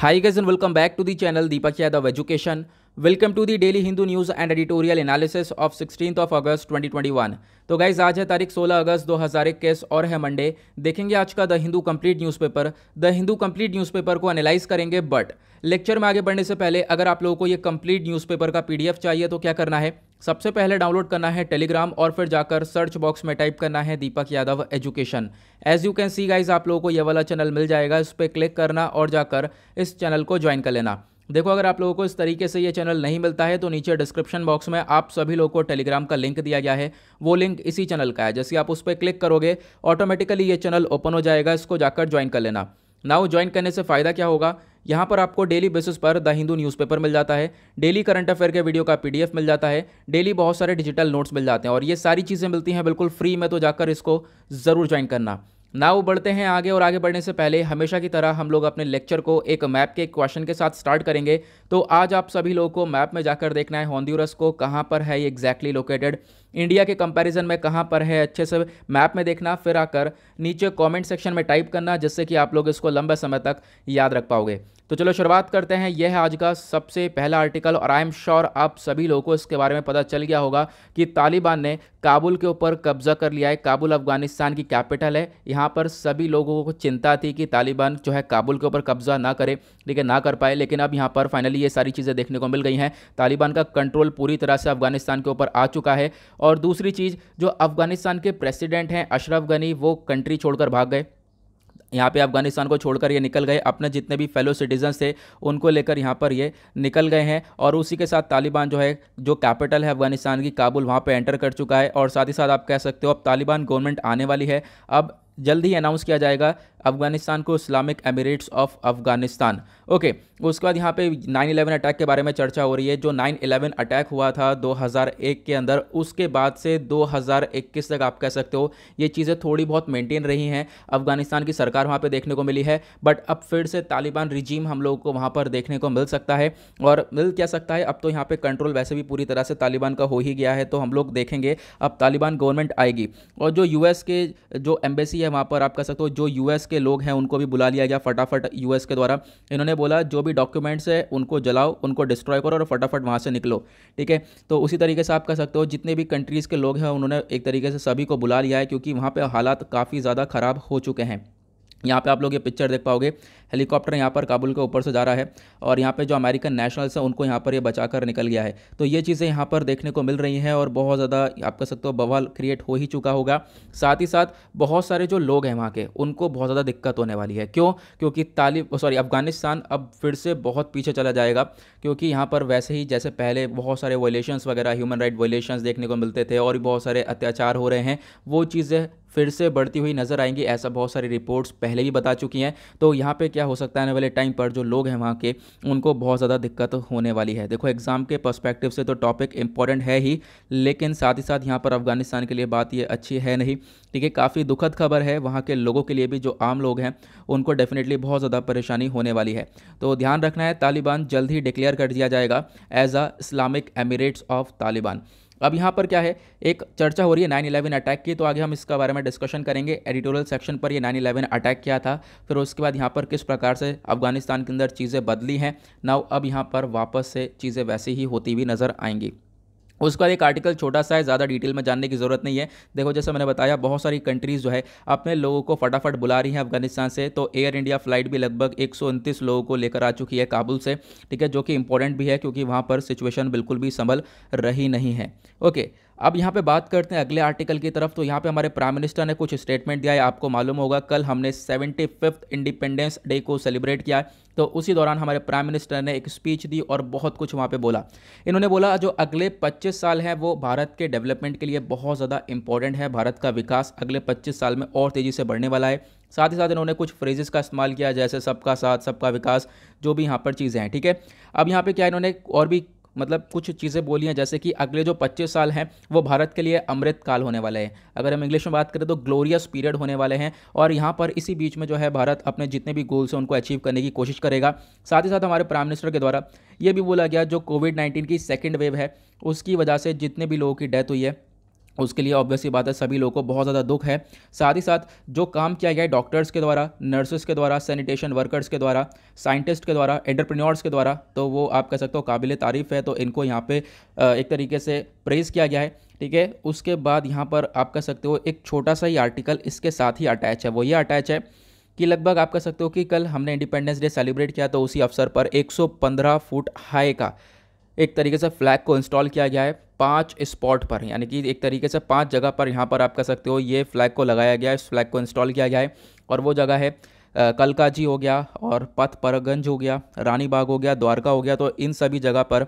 Hi guys and welcome back to the channel Deepak Yadav Education. Welcome to the daily Hindu news and editorial analysis of sixteen of August 2021 तो guys आज है तारीख 16 अगस्त 2021 और है Monday देखेंगे आज का the Hindu complete newspaper the Hindu complete newspaper को एनालाइज करेंगे बट लेक्चर में आगे बढ़ने से पहले अगर आप लोगों को ये कंप्लीट न्यूज़पेपर का पीडीएफ चाहिए तो क्या करना है सबसे पहले डाउनलोड करना है टेलीग्राम और फिर जाकर सर्च बॉक्स में टाइप करना है Deepak Yadav education as you can see guys आप लोगों को ये वाला चैनल मिल जाएगा इस पर क्लिक करना और जाकर इस चैनल को ज्वाइन कर लेना देखो अगर आप लोगों को इस तरीके से ये चैनल नहीं मिलता है तो नीचे डिस्क्रिप्शन बॉक्स में आप सभी लोगों को टेलीग्राम का लिंक दिया गया है वो लिंक इसी चैनल का है जैसे आप उस पर क्लिक करोगे ऑटोमेटिकली ये चैनल ओपन हो जाएगा इसको जाकर ज्वाइन कर लेना नाउ ज्वाइन करने से फ़ायदा क्या होगा यहाँ पर आपको डेली बेसिस पर द हिंदू न्यूज़पेपर मिल जाता है डेली करंट अफेयर के वीडियो का पीडीएफ मिल जाता है डेली बहुत सारे डिजिटल नोट्स मिल जाते हैं और ये सारी चीज़ें मिलती हैं बिल्कुल फ्री में तो जाकर इसको ज़रूर ज्वाइन करना ना वो बढ़ते हैं आगे और आगे बढ़ने से पहले हमेशा की तरह हम लोग अपने लेक्चर को एक मैप के क्वेश्चन के साथ स्टार्ट करेंगे तो आज आप सभी लोगों को मैप में जाकर देखना है हॉन्द्यूरस को कहाँ पर है ये एग्जैक्टली लोकेटेड इंडिया के कंपैरिजन में कहाँ पर है अच्छे से मैप में देखना फिर आकर नीचे कॉमेंट सेक्शन में टाइप करना जिससे कि आप लोग इसको लंबे समय तक याद रख पाओगे तो चलो शुरुआत करते हैं यह है आज का सबसे पहला आर्टिकल और आई एम श्योर आप सभी लोगों को इसके बारे में पता चल गया होगा कि तालिबान ने काबुल के ऊपर कब्जा कर लिया है काबुल अफगानिस्तान की कैपिटल है यहाँ पर सभी लोगों को चिंता थी कि तालिबान जो है काबुल के ऊपर कब्जा ना करे लेकिन ना कर पाए लेकिन अब यहाँ पर फाइनली ये सारी चीज़ें देखने को मिल गई हैं तालिबान का कंट्रोल पूरी तरह से अफगानिस्तान के ऊपर आ चुका है और दूसरी चीज़ जो अफगानिस्तान के प्रेसिडेंट हैं अशरफ गनी वो कंट्री छोड़कर भाग गए यहाँ पे अफगानिस्तान को छोड़कर ये निकल गए अपने जितने भी फेलो सिटीजन थे उनको लेकर यहाँ पर ये निकल गए हैं और उसी के साथ तालिबान जो है जो कैपिटल है अफगानिस्तान की काबुल वहाँ पर एंटर कर चुका है और साथ ही साथ आप कह सकते हो अब तालिबान गवर्नमेंट आने वाली है अब जल्द ही अनाउंस किया जाएगा अफगानिस्तान को Islamic emirates of Afghanistan okay उसके बाद यहाँ पे 9/11 अटैक के बारे में चर्चा हो रही है जो 9/11 अटैक हुआ था 2001 के अंदर उसके बाद से 2021 तक आप कह सकते हो ये चीज़ें थोड़ी बहुत मेंटेन रही हैं अफगानिस्तान की सरकार वहाँ पे देखने को मिली है बट अब फिर से तालिबान रिजीम हम लोगों को वहाँ पर देखने को मिल सकता है और मिल क्या सकता है अब तो यहाँ पर कंट्रोल वैसे भी पूरी तरह से तालिबान का हो ही गया है तो हम लोग देखेंगे अब तालिबान गवर्नमेंट आएगी और जो यू के जो एम्बेसी है वहाँ पर आप कह सकते हो जो यू के लोग हैं उनको भी बुला लिया गया फटाफट यूएस के द्वारा इन्होंने बोला जो भी डॉक्यूमेंट्स है उनको जलाओ उनको डिस्ट्रॉय करो और फटाफट वहाँ से निकलो ठीक है तो उसी तरीके से आप कह सकते हो जितने भी कंट्रीज़ के लोग हैं उन्होंने एक तरीके से सभी को बुला लिया है क्योंकि वहाँ पर हालात काफ़ी ज़्यादा ख़राब हो चुके हैं यहाँ पे आप लोग ये पिक्चर देख पाओगे हेलीकॉप्टर यहाँ पर काबुल के ऊपर से जा रहा है और यहाँ पर जो अमेरिकन नेशनल्स हैं उनको यहाँ पर ये बचा कर निकल गया है तो ये चीज़ें यहाँ पर देखने को मिल रही हैं और बहुत ज़्यादा आप कह सकते हो बवाल क्रिएट हो ही चुका होगा साथ ही साथ बहुत सारे जो लोग हैं वहाँ के उनको बहुत ज़्यादा दिक्कत होने वाली है क्यों क्योंकि तालिब सॉरी अफगानिस्तान अब फिर से बहुत पीछे चला जाएगा क्योंकि यहाँ पर वैसे ही जैसे पहले बहुत सारे वोलेशंस वगैरह ह्यूमन राइट वोलेशंस देखने को मिलते थे और भी बहुत सारे अत्याचार हो रहे हैं वो चीज़ें फिर से बढ़ती हुई नज़र आएंगी ऐसा बहुत सारी रिपोर्ट्स पहले भी बता चुकी हैं तो यहाँ पे क्या क्या हो सकता है आने वाले टाइम पर जो लोग हैं वहाँ के उनको बहुत ज़्यादा दिक्कत होने वाली है देखो एग्ज़ाम के परस्पेक्टिव से तो टॉपिक इंपॉर्टेंट है ही लेकिन साथ ही साथ यहाँ पर अफगानिस्तान के लिए बात ये अच्छी है नहीं ठीक है काफ़ी दुखद खबर है वहाँ के लोगों के लिए भी जो आम लोग हैं उनको डेफिनेटली बहुत ज़्यादा परेशानी होने वाली है तो ध्यान रखना है तालिबान जल्द ही डिक्लेयर कर दिया जाएगा as a Islamic emirates of Taliban अब यहाँ पर क्या है एक चर्चा हो रही है नाइन इलेवन अटैक की तो आगे हम इसका बारे में डिस्कशन करेंगे एडिटोरियल सेक्शन पर ये नाइन इलेवन अटैक किया था फिर उसके बाद यहाँ पर किस प्रकार से अफगानिस्तान के अंदर चीज़ें बदली हैं नाउ अब यहाँ पर वापस से चीज़ें वैसी ही होती हुई नज़र आएंगी उसके बाद एक आर्टिकल छोटा सा है ज़्यादा डिटेल में जानने की ज़रूरत नहीं है देखो जैसे मैंने बताया बहुत सारी कंट्रीज़ जो है अपने लोगों को फटाफट बुला रही हैं अफगानिस्तान से तो एयर इंडिया फ्लाइट भी लगभग एक लोगों को लेकर आ चुकी है काबुल से ठीक है जो कि इंपॉर्टेंट भी है क्योंकि वहाँ पर सिचुएशन बिल्कुल भी संभल रही नहीं है ओके अब यहाँ पे बात करते हैं अगले आर्टिकल की तरफ तो यहाँ पे हमारे प्राइम मिनिस्टर ने कुछ स्टेटमेंट दिया है आपको मालूम होगा कल हमने सेवेंटी फिफ्थ इंडिपेंडेंस डे को सेलिब्रेट किया तो उसी दौरान हमारे प्राइम मिनिस्टर ने एक स्पीच दी और बहुत कुछ वहाँ पे बोला इन्होंने बोला जो अगले 25 साल हैं वो भारत के डेवलपमेंट के लिए बहुत ज़्यादा इंपॉर्टेंट है भारत का विकास अगले 25 साल में और तेज़ी से बढ़ने वाला है साथ ही साथ इन्होंने कुछ फ्रेजेस का इस्तेमाल किया जैसे सबका साथ सबका विकास जो भी यहाँ पर चीज़ें हैं ठीक है अब यहाँ पर क्या इन्होंने और भी मतलब कुछ चीज़ें बोली हैं जैसे कि अगले जो 25 साल हैं वो भारत के लिए अमृत काल होने वाले हैं अगर हम इंग्लिश में बात करें तो ग्लोरियस पीरियड होने वाले हैं और यहाँ पर इसी बीच में जो है भारत अपने जितने भी गोल्स हैं उनको अचीव करने की कोशिश करेगा साथ ही साथ हमारे प्राइम मिनिस्टर के द्वारा ये भी बोला गया जो कोविड नाइन्टीन की सेकेंड वेव है उसकी वजह से जितने भी लोगों की डेथ हुई है उसके लिए ऑब्वियसली बात है सभी लोगों को बहुत ज़्यादा दुख है साथ ही साथ जो काम किया गया है डॉक्टर्स के द्वारा नर्सेस के द्वारा सैनिटेशन वर्कर्स के द्वारा साइंटिस्ट के द्वारा एंटरप्रेन्योर्स के द्वारा तो वो आप कह सकते हो काबिल तारीफ़ है तो इनको यहाँ पे एक तरीके से प्रेज़ किया गया है ठीक है उसके बाद यहाँ पर आप कह सकते हो एक छोटा सा ही आर्टिकल इसके साथ ही अटैच है वो ये अटैच है कि लगभग आप कह सकते हो कि कल हमने इंडिपेंडेंस डे सेलिब्रेट किया तो उसी अवसर पर 115 फुट हाई का एक तरीके से फ्लैग को इंस्टॉल किया गया है पांच स्पॉट पर यानी कि एक तरीके से पांच जगह पर यहाँ पर आप कह सकते हो ये फ्लैग को लगाया गया है इस फ्लैग को इंस्टॉल किया गया है और वो जगह है कलकाजी हो गया और पथ परगंज हो गया रानी बाग हो गया द्वारका हो गया तो इन सभी जगह पर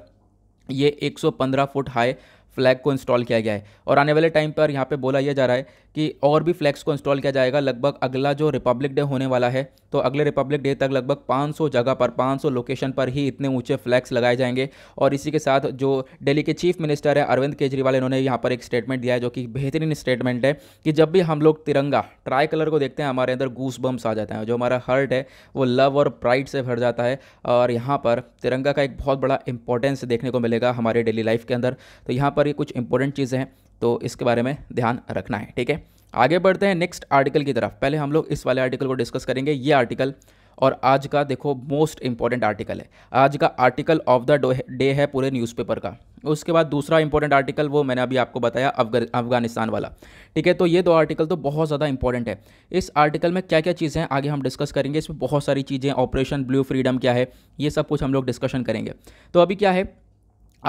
ये 115 फुट हाई फ्लैग को इंस्टॉल किया गया है और आने वाले टाइम पर यहाँ पे बोला यह जा रहा है कि और भी फ्लैक्स को इंस्टॉल किया जाएगा लगभग अगला जो रिपब्लिक डे होने वाला है तो अगले रिपब्लिक डे तक लगभग 500 जगह पर 500 लोकेशन पर ही इतने ऊंचे फ्लैक्स लगाए जाएंगे और इसी के साथ जो दिल्ली के चीफ मिनिस्टर हैं अरविंद केजरीवाल इन्होंने यहाँ पर एक स्टेटमेंट दिया है जो कि बेहतरीन स्टेटमेंट है कि जब भी हम लोग तिरंगा ट्राई कलर को देखते हैं हमारे अंदर गूस बम्स आ जाता है जो हमारा हर्ट है वो लव और प्राइड से भर जाता है और यहाँ पर तिरंगा का एक बहुत बड़ा इंपॉर्टेंस देखने को मिलेगा हमारे डेली लाइफ के अंदर तो यहाँ पर ये कुछ इंपॉर्टेंट चीज़ें हैं तो इसके बारे में ध्यान रखना है ठीक है आगे बढ़ते हैं नेक्स्ट आर्टिकल की तरफ पहले हम लोग इस वाले आर्टिकल को डिस्कस करेंगे ये आर्टिकल और आज का देखो मोस्ट इंपॉर्टेंट आर्टिकल है आज का आर्टिकल ऑफ द डे है पूरे न्यूज़पेपर का उसके बाद दूसरा इंपॉर्टेंट आर्टिकल वो मैंने अभी आपको बताया अफगानिस्तान वाला ठीक है तो ये दो आर्टिकल तो बहुत ज़्यादा इंपॉर्टेंट है इस आर्टिकल में क्या क्या चीज़ें हैं आगे हम डिस्कस करेंगे इसमें बहुत सारी चीज़ें ऑपरेशन ब्लू फ्रीडम क्या है ये सब कुछ हम लोग डिस्कशन करेंगे तो अभी क्या है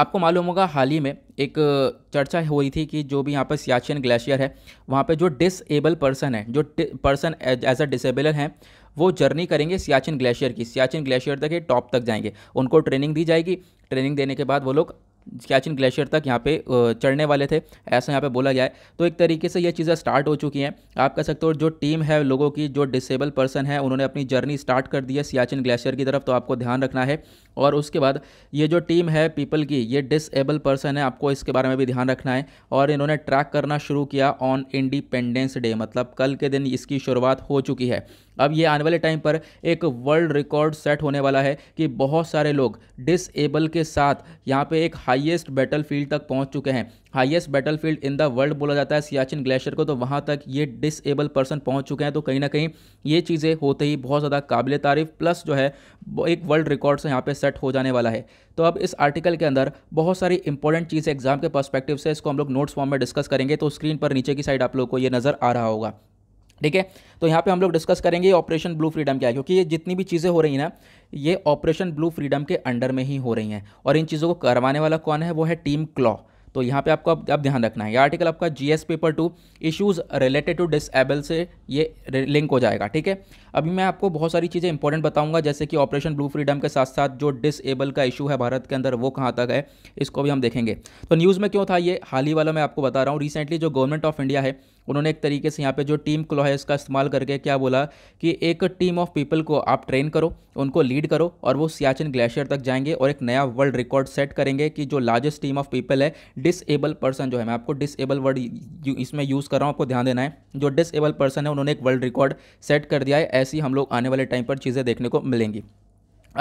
आपको मालूम होगा हाल ही में एक चर्चा हुई थी कि जो भी यहाँ पर सियाचिन ग्लेशियर है वहाँ पर जो डिसेबल पर्सन है जो पर्सन एज अ डिसेबल हैं वो जर्नी करेंगे सियाचिन ग्लेशियर की सियाचिन ग्लेशियर तक ये टॉप तक जाएंगे उनको ट्रेनिंग दी जाएगी ट्रेनिंग देने के बाद वो लोग सियाचिन ग्लेशियर तक यहाँ पे चढ़ने वाले थे ऐसा यहाँ पे बोला गया है तो एक तरीके से ये चीज़ें स्टार्ट हो चुकी हैं आप कह सकते हो जो टीम है लोगों की जो डिसेबल पर्सन है उन्होंने अपनी जर्नी स्टार्ट कर दी है सियाचिन ग्लेशियर की तरफ तो आपको ध्यान रखना है और उसके बाद ये जो टीम है पीपल की ये डिसेबल पर्सन है आपको इसके बारे में भी ध्यान रखना है और इन्होंने ट्रैक करना शुरू किया ऑन इंडिपेंडेंस डे मतलब कल के दिन इसकी शुरुआत हो चुकी है अब ये आने वाले टाइम पर एक वर्ल्ड रिकॉर्ड सेट होने वाला है कि बहुत सारे लोग डिसएबल के साथ यहाँ पे एक हाईएस्ट बैटल फील्ड तक पहुँच चुके हैं highest battle field in the world बोला जाता है सियाचिन ग्लेशियर को तो वहाँ तक ये डिसएबल पर्सन पहुँच चुके हैं तो कहीं ना कहीं ये चीज़ें होते ही बहुत ज़्यादा काबिल तारीफ प्लस जो है एक वर्ल्ड रिकॉर्ड से यहाँ पर सेट हो जाने वाला है तो अब इस आर्टिकल के अंदर बहुत सारी इंपॉर्टेंट चीज़ें एग्जाम के पर्स्पेक्टिव से इसको हम लोग नोट्स फॉर्म में डिस्कस करेंगे तो स्क्रीन पर नीचे की साइड आप लोग को ये नज़र आ रहा होगा ठीक है तो यहाँ पे हम लोग डिस्कस करेंगे ऑपरेशन ब्लू फ्रीडम क्या है क्योंकि ये जितनी भी चीज़ें हो रही हैं ना ये ऑपरेशन ब्लू फ्रीडम के अंडर में ही हो रही हैं और इन चीज़ों को करवाने वाला कौन है वो है टीम क्लॉ तो यहाँ पे आपको अब ध्यान रखना है ये आर्टिकल आपका GS paper two issues related to disable से ये लिंक हो जाएगा ठीक है अभी मैं आपको बहुत सारी चीज़ें इंपॉर्टेंट बताऊंगा जैसे कि ऑपरेशन ब्लू फ्रीडम के साथ साथ जो डिसएबल का इशू है भारत के अंदर वो कहाँ तक है इसको भी हम देखेंगे तो न्यूज़ में क्यों था ये हाल ही वाला मैं आपको बता रहा हूँ रिसेंटली जो गवर्नमेंट ऑफ इंडिया है उन्होंने एक तरीके से यहाँ पे जो टीम क्लो है इसका इस्तेमाल करके क्या बोला कि एक टीम ऑफ पीपल को आप ट्रेन करो उनको लीड करो और वो सियाचिन ग्लेशियर तक जाएंगे और एक नया वर्ल्ड रिकॉर्ड सेट करेंगे कि जो लार्जेस्ट टीम ऑफ पीपल है डिसेबल पर्सन जो है मैं आपको डिसेबल वर्ड इसमें यूज़ कर रहा हूँ आपको ध्यान देना है जो डिसेबल पर्सन है उन्होंने एक वर्ल्ड रिकॉर्ड सेट कर दिया है ऐसी हम लोग आने वाले टाइम पर चीज़ें देखने को मिलेंगी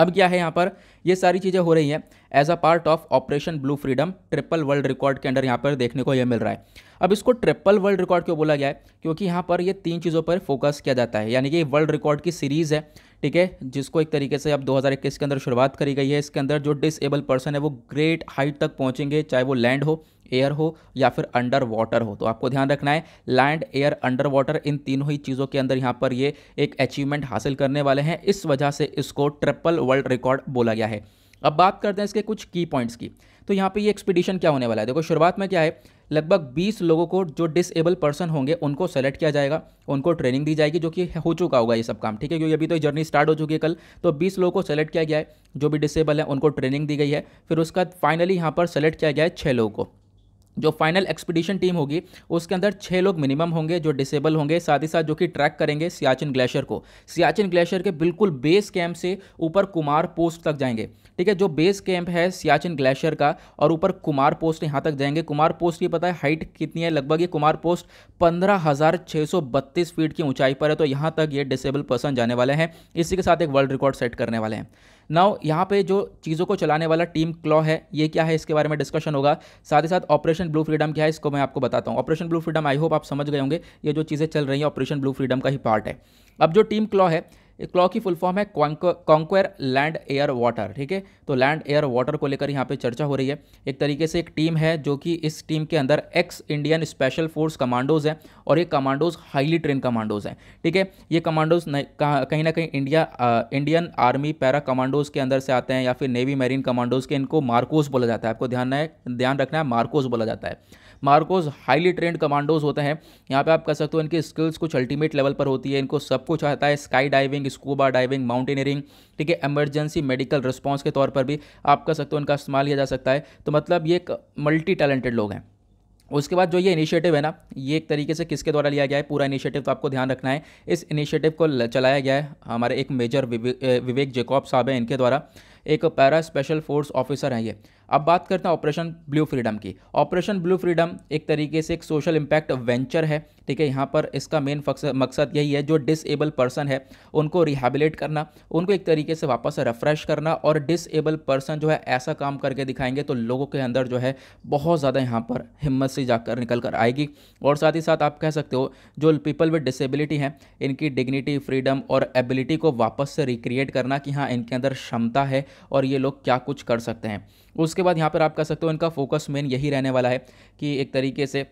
अब क्या है यहाँ पर ये सारी चीज़ें हो रही हैं as a part of operation blue freedom triple world record के अंडर यहाँ पर देखने को यह मिल रहा है अब इसको ट्रिपल वर्ल्ड रिकॉर्ड क्यों बोला गया है क्योंकि यहाँ पर ये तीन चीज़ों पर फोकस किया जाता है यानी कि वर्ल्ड रिकॉर्ड की सीरीज़ है ठीक है जिसको एक तरीके से अब 2021 के अंदर शुरुआत करी गई है इसके अंदर जो डिसेबल पर्सन है वो ग्रेट हाइट तक पहुंचेंगे चाहे वो लैंड हो एयर हो या फिर अंडर वाटर हो तो आपको ध्यान रखना है लैंड एयर अंडर वाटर इन तीनों ही चीज़ों के अंदर यहाँ पर ये एक अचीवमेंट हासिल करने वाले हैं इस वजह से इसको ट्रिपल वर्ल्ड रिकॉर्ड बोला गया है अब बात करते हैं इसके कुछ की पॉइंट्स की तो यहाँ पे ये एक्सपीडिशन क्या होने वाला है देखो शुरुआत में क्या है लगभग 20 लोगों को जो डिसेबल पर्सन होंगे उनको सेलेक्ट किया जाएगा उनको ट्रेनिंग दी जाएगी जो कि हो चुका होगा ये सब काम ठीक है क्योंकि अभी तो जर्नी स्टार्ट हो चुकी है कल तो 20 लोगों को सेलेक्ट किया गया है जो भी डिसेबल है उनको ट्रेनिंग दी गई है फिर उसका फाइनली यहाँ पर सेलेक्ट किया गया है छः लोगों को जो फाइनल एक्सपीडिशन टीम होगी उसके अंदर छः लोग मिनिमम होंगे जो डिसेबल होंगे साथ ही साथ जो कि ट्रैक करेंगे सियाचिन ग्लेशियर को सियाचिन ग्लेशियर के बिल्कुल बेस कैंप से ऊपर कुमार पोस्ट तक जाएंगे ठीक है जो बेस कैंप है सियाचिन ग्लेशियर का और ऊपर कुमार पोस्ट यहाँ तक जाएंगे कुमार पोस्ट की पता है हाइट कितनी है लगभग ये कुमार पोस्ट पंद्रह फीट की ऊंचाई पर है तो यहाँ तक ये डिसेबल पर्सन जाने वाले हैं इसी के साथ एक वर्ल्ड रिकॉर्ड सेट करने वाले हैं नाउ यहाँ पे जो चीज़ों को चलाने वाला टीम क्लॉ है ये क्या है इसके बारे में डिस्कशन होगा साथ ही साथ ऑपरेशन ब्लू फ्रीडम क्या है इसको मैं आपको बताता हूँ operation blue freedom I hope आप समझ गए होंगे ये जो चीज़ें चल रही हैं ऑपरेशन ब्लू फ्रीडम का ही पार्ट है अब जो टीम क्लॉ है क्लॉ की फुल फॉर्म है कॉन्क्वेयर लैंड एयर वाटर ठीक है तो लैंड एयर वाटर को लेकर यहाँ पे चर्चा हो रही है एक तरीके से एक टीम है जो कि इस टीम के अंदर ex Indian special force commandos हैं और ये कमांडोज हाईली ट्रेन कमांडोज हैं ठीक है ये कमांडोज कहीं ना कहीं India Indian army para commandos के अंदर से आते हैं या फिर नेवी मेरीन कमांडोज के इनको मार्कोस बोला जाता है आपको ध्यान है ध्यान रखना है मार्कोस बोला जाता है मार्कोज हाईली ट्रेंड कमांडोज होते हैं यहाँ पे आप कह सकते हो इनकी स्किल्स कुछ अल्टीमेट लेवल पर होती है इनको सब कुछ आता है sky diving scuba diving mountaineering ठीक है एमरजेंसी मेडिकल रिस्पॉन्स के तौर पर भी आप कह सकते हो इनका इस्तेमाल किया जा सकता है तो मतलब ये एक मल्टी टैलेंटेड लोग हैं उसके बाद जो ये इनिशिएटिव है ना ये एक तरीके से किसके द्वारा लिया गया है पूरा इनिशिएटिव तो आपको ध्यान रखना है इस इनिशिएटिव को चलाया गया है हमारे एक मेजर विवे, विवेक जेकॉब साहब हैं इनके द्वारा एक पैरा स्पेशल फोर्स ऑफिसर हैं ये अब बात करते हैं ऑपरेशन ब्लू फ्रीडम की ऑपरेशन ब्लू फ्रीडम एक तरीके से एक सोशल इम्पैक्ट वेंचर है ठीक है यहाँ पर इसका मेन मकसद यही है जो डिसेबल पर्सन है उनको रिहेबिलेट करना उनको एक तरीके से वापस रिफ्रेश करना और डिसेबल पर्सन जो है ऐसा काम करके दिखाएंगे तो लोगों के अंदर जो है बहुत ज़्यादा यहाँ पर हिम्मत से जाकर निकल कर आएगी और साथ ही साथ आप कह सकते हो जो पीपल विद डिसेबिलिटी हैं इनकी डिग्निटी फ्रीडम और एबिलिटी को वापस से रिक्रिएट करना कि हाँ इनके अंदर क्षमता है और ये लोग क्या कुछ कर सकते हैं उसके बाद यहाँ पर आप कह सकते हो इनका फोकस मेन यही रहने वाला है कि एक तरीके से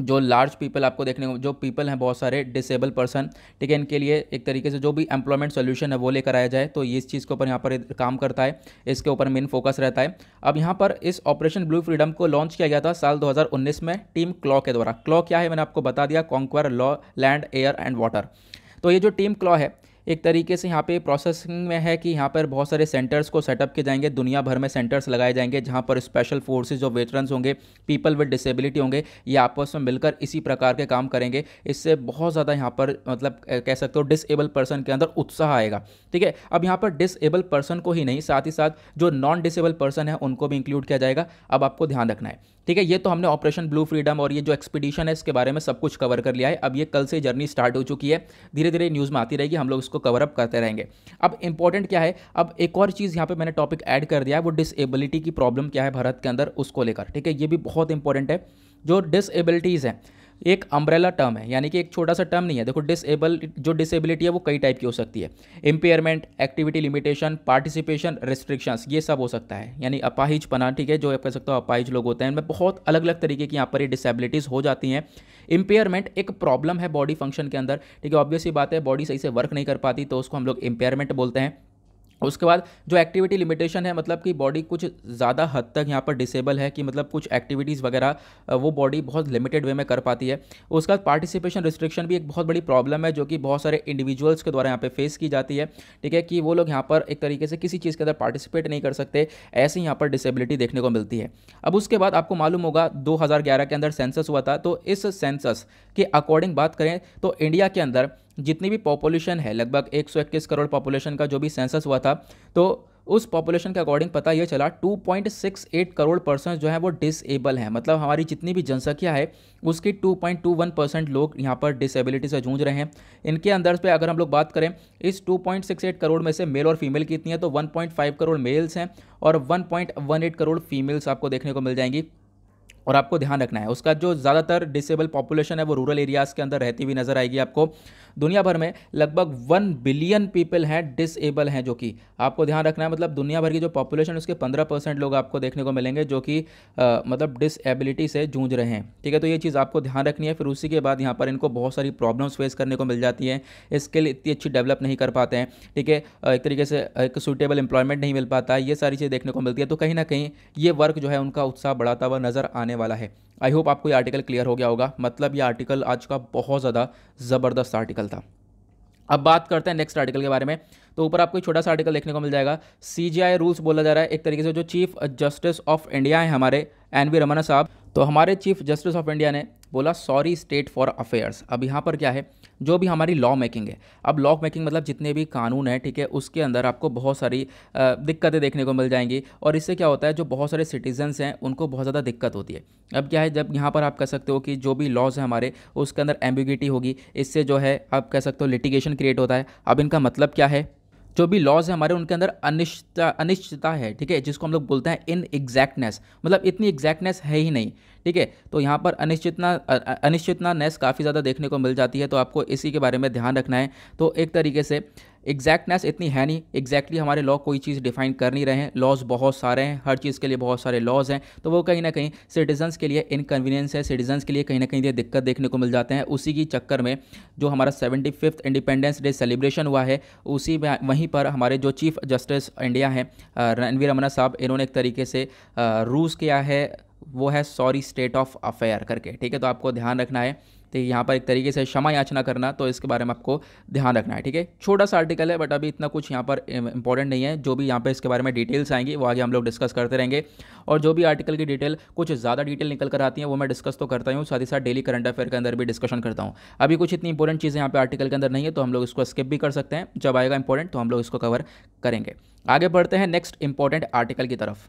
जो लार्ज पीपल आपको देखने को जो पीपल हैं बहुत सारे डिसेबल पर्सन ठीक है इनके लिए एक तरीके से जो भी एम्प्लॉयमेंट सोल्यूशन है वो लेकर आया जाए तो इस चीज़ के ऊपर यहाँ पर काम करता है इसके ऊपर मेन फोकस रहता है अब यहाँ पर इस ऑपरेशन ब्लू फ्रीडम को लॉन्च किया गया था साल 2019 में टीम क्लॉ के द्वारा क्लॉ क्या है मैंने आपको बता दिया conquer law land air and water तो ये जो टीम क्लॉ है एक तरीके से यहाँ पे प्रोसेसिंग में है कि यहाँ पर बहुत सारे सेंटर्स को सेटअप किए जाएंगे दुनिया भर में सेंटर्स लगाए जाएंगे जहाँ पर स्पेशल फोर्सेज जो वेटरन्स होंगे पीपल विद डिसेबिलिटी होंगे ये आपस में मिलकर इसी प्रकार के काम करेंगे इससे बहुत ज़्यादा यहाँ पर मतलब कह सकते हो डिसेबल पर्सन के अंदर उत्साह आएगा ठीक है अब यहाँ पर डिसेबल पर्सन को ही नहीं साथ ही साथ जो नॉन डिसेबल पर्सन है उनको भी इंक्लूड किया जाएगा अब आपको ध्यान रखना है ठीक है ये तो हमने ऑपरेशन ब्लू फ्रीडम और ये जो एक्सपीडिशन है इसके बारे में सब कुछ कवर कर लिया है अब ये कल से जर्नी स्टार्ट हो चुकी है धीरे धीरे न्यूज़ में आती रहेगी हम लोग इसको कवर अप करते रहेंगे अब इंपॉर्टेंट क्या है अब एक और चीज़ यहाँ पे मैंने टॉपिक ऐड कर दिया है वो डिसेबिलिटी की प्रॉब्लम क्या है भारत के अंदर उसको लेकर ठीक है ये भी बहुत इंपॉर्टेंट है जो डिसेबिलिटीज़ हैं एक अम्ब्रेला टर्म है यानी कि एक छोटा सा टर्म नहीं है देखो डिसेबल जो डिसेबिलिटी है वो कई टाइप की हो सकती है impairment activity limitation participation restrictions ये सब हो सकता है यानी अपाहिज पना ठीक है जो आप कह सकते हो अपाहिज लोग होते हैं इनमें बहुत अलग अलग तरीके की यहाँ पर ही डिसेबिलिटीज़ हो जाती हैं इम्पेयरमेंट एक प्रॉब्लम है बॉडी फंक्शन के अंदर ठीक है ऑब्वियसली बात है बॉडी सही से वर्क नहीं कर पाती तो उसको हम लोग इम्पेयरमेंट बोलते हैं उसके बाद जो एक्टिविटी लिमिटेशन है मतलब कि बॉडी कुछ ज़्यादा हद तक यहाँ पर डिसेबल है कि मतलब कुछ एक्टिविटीज़ वगैरह वो बॉडी बहुत लिमिटेड वे में कर पाती है उसके बाद पार्टिसिपेशन रिस्ट्रिक्शन भी एक बहुत बड़ी प्रॉब्लम है जो कि बहुत सारे इंडिविजुअल्स के द्वारा यहाँ पे फेस की जाती है ठीक है कि वो लोग यहाँ पर एक तरीके से किसी चीज़ के अंदर पार्टिसिपेट नहीं कर सकते ऐसे यहाँ पर डिसेबिलिटी देखने को मिलती है अब उसके बाद आपको मालूम होगा दो के अंदर सेंसस हुआ था तो इस सेंसस के अकॉर्डिंग बात करें तो इंडिया के अंदर जितनी भी पॉपुलेशन है लगभग इक्कीस करोड़ पॉपुलेशन का जो भी सेंसस हुआ था तो उस पॉपुलेशन के अकॉर्डिंग पता यह चला 2.68 करोड़ पर्सन जो है वो डिसेबल हैं मतलब हमारी जितनी भी जनसंख्या है उसकी 2.21 परसेंट लोग यहाँ पर डिसेबिलिटी से जूझ रहे हैं इनके अंदर पे अगर हम लोग बात करें इस 2.68 करोड़ में से मेल और फीमेल की इतनी है तो 1.5 करोड़ मेल्स हैं और वन करोड़ फीमेल्स आपको देखने को मिल जाएंगी और आपको ध्यान रखना है उसका जो ज़्यादातर डिसेबल पॉपुलेशन है वो रूरल एरियाज़ के अंदर रहती हुई नज़र आएगी आपको दुनिया भर में लगभग वन बिलियन पीपल हैं डिसेबल हैं जो कि आपको ध्यान रखना है मतलब दुनिया भर की जो पॉपुलेशन उसके पंद्रह परसेंट लोग आपको देखने को मिलेंगे जो कि मतलब डिसेबिलिटी से जूझ रहे हैं ठीक है तो ये चीज़ आपको ध्यान रखनी है फिर उसी के बाद यहाँ पर इनको बहुत सारी प्रॉब्लम्स फेस करने को मिल जाती है स्किल इतनी अच्छी डेवलप नहीं कर पाते हैं ठीक है एक तरीके से एक सूटेबल एम्प्लॉयमेंट नहीं मिल पाता है ये सारी चीज़ देखने को मिलती है तो कहीं ना कहीं ये वर्क जो है उनका उत्साह बढ़ाता हुआ नज़र आने वाला है आई होप आपको ये आर्टिकल क्लियर हो गया होगा मतलब ये आर्टिकल आज का बहुत ज़्यादा ज़बरदस्त आर्टिकल था अब बात करते हैं नेक्स्ट आर्टिकल के बारे में तो ऊपर आपको एक छोटा सा आर्टिकल देखने को मिल जाएगा सी रूल्स बोला जा रहा है एक तरीके से जो चीफ जस्टिस ऑफ इंडिया है हमारे एन वी रमना साहब तो हमारे चीफ जस्टिस ऑफ इंडिया ने बोला सॉरी स्टेट फॉर अफेयर्स अब यहाँ पर क्या है जो भी हमारी लॉ मेकिंग है अब लॉ मेकिंग मतलब जितने भी कानून हैं ठीक है उसके अंदर आपको बहुत सारी दिक्कतें देखने को मिल जाएंगी और इससे क्या होता है जो बहुत सारे सिटीजन्स हैं उनको बहुत ज़्यादा दिक्कत होती है अब क्या है जब यहाँ पर आप कह सकते हो कि जो भी लॉज है हमारे उसके अंदर एम्बिगिटी होगी इससे जो है आप कह सकते हो लिटिगेशन क्रिएट होता है अब इनका मतलब क्या है जो भी लॉज है हमारे उनके अंदर अनिश्चित अनिश्चितता है ठीक है जिसको हम लोग बोलते हैं इन एग्जैक्टनेस मतलब इतनी एग्जैक्टनेस है ही नहीं ठीक है तो यहाँ पर अनिश्चितना अनिश्चितना नेस काफ़ी ज़्यादा देखने को मिल जाती है तो आपको इसी के बारे में ध्यान रखना है तो एक तरीके से एग्जैक्टनेस इतनी है नहीं एग्जैक्टली हमारे लॉ कोई चीज़ डिफाइन कर नहीं रहे हैं लॉज बहुत सारे हैं हर चीज़ के लिए बहुत सारे लॉज हैं तो वो कहीं ना कहीं सिटीजन्स के लिए इनकन्वीनियंस है सिटीजन्स के लिए कहीं ना कहीं ये दिक्कत देखने को मिल जाते हैं उसी की चक्कर में जो हमारा seventy fifth independence day celebration हुआ है उसी में वहीं पर हमारे जो चीफ जस्टिस इंडिया हैं रणवीर रमना साहब इन्होंने एक तरीके से रूस किया है वो है सॉरी स्टेट ऑफ अफेयर करके ठीक है तो आपको ध्यान रखना है तो यहाँ पर एक तरीके से क्षमा याचना करना तो इसके बारे में आपको ध्यान रखना है ठीक है छोटा सा आर्टिकल है बट अभी इतना कुछ यहाँ पर इंपॉर्टेंट नहीं है जो भी यहाँ पर इसके बारे में डिटेल्स आएंगी वो आगे हम लोग डिस्कस करते रहेंगे और जो भी आर्टिकल की डिटेल कुछ ज़्यादा डिटेल निकल कर आती है वो मैं डिस्कस तो करता हूँ साथ ही साथ डेली करंट अफेयर के अंदर भी डिस्कशन करता हूँ अभी कुछ इतनी इंपॉर्टेंट चीज़ें यहाँ पर आर्टिकल के अंदर नहीं है तो हम लोग इसको स्किप भी कर सकते हैं जब आएगा इंपॉर्टेंट तो हम लोग इसको कवर करेंगे आगे बढ़ते हैं नेक्स्ट इंपॉर्टेंट आर्टिकल की तरफ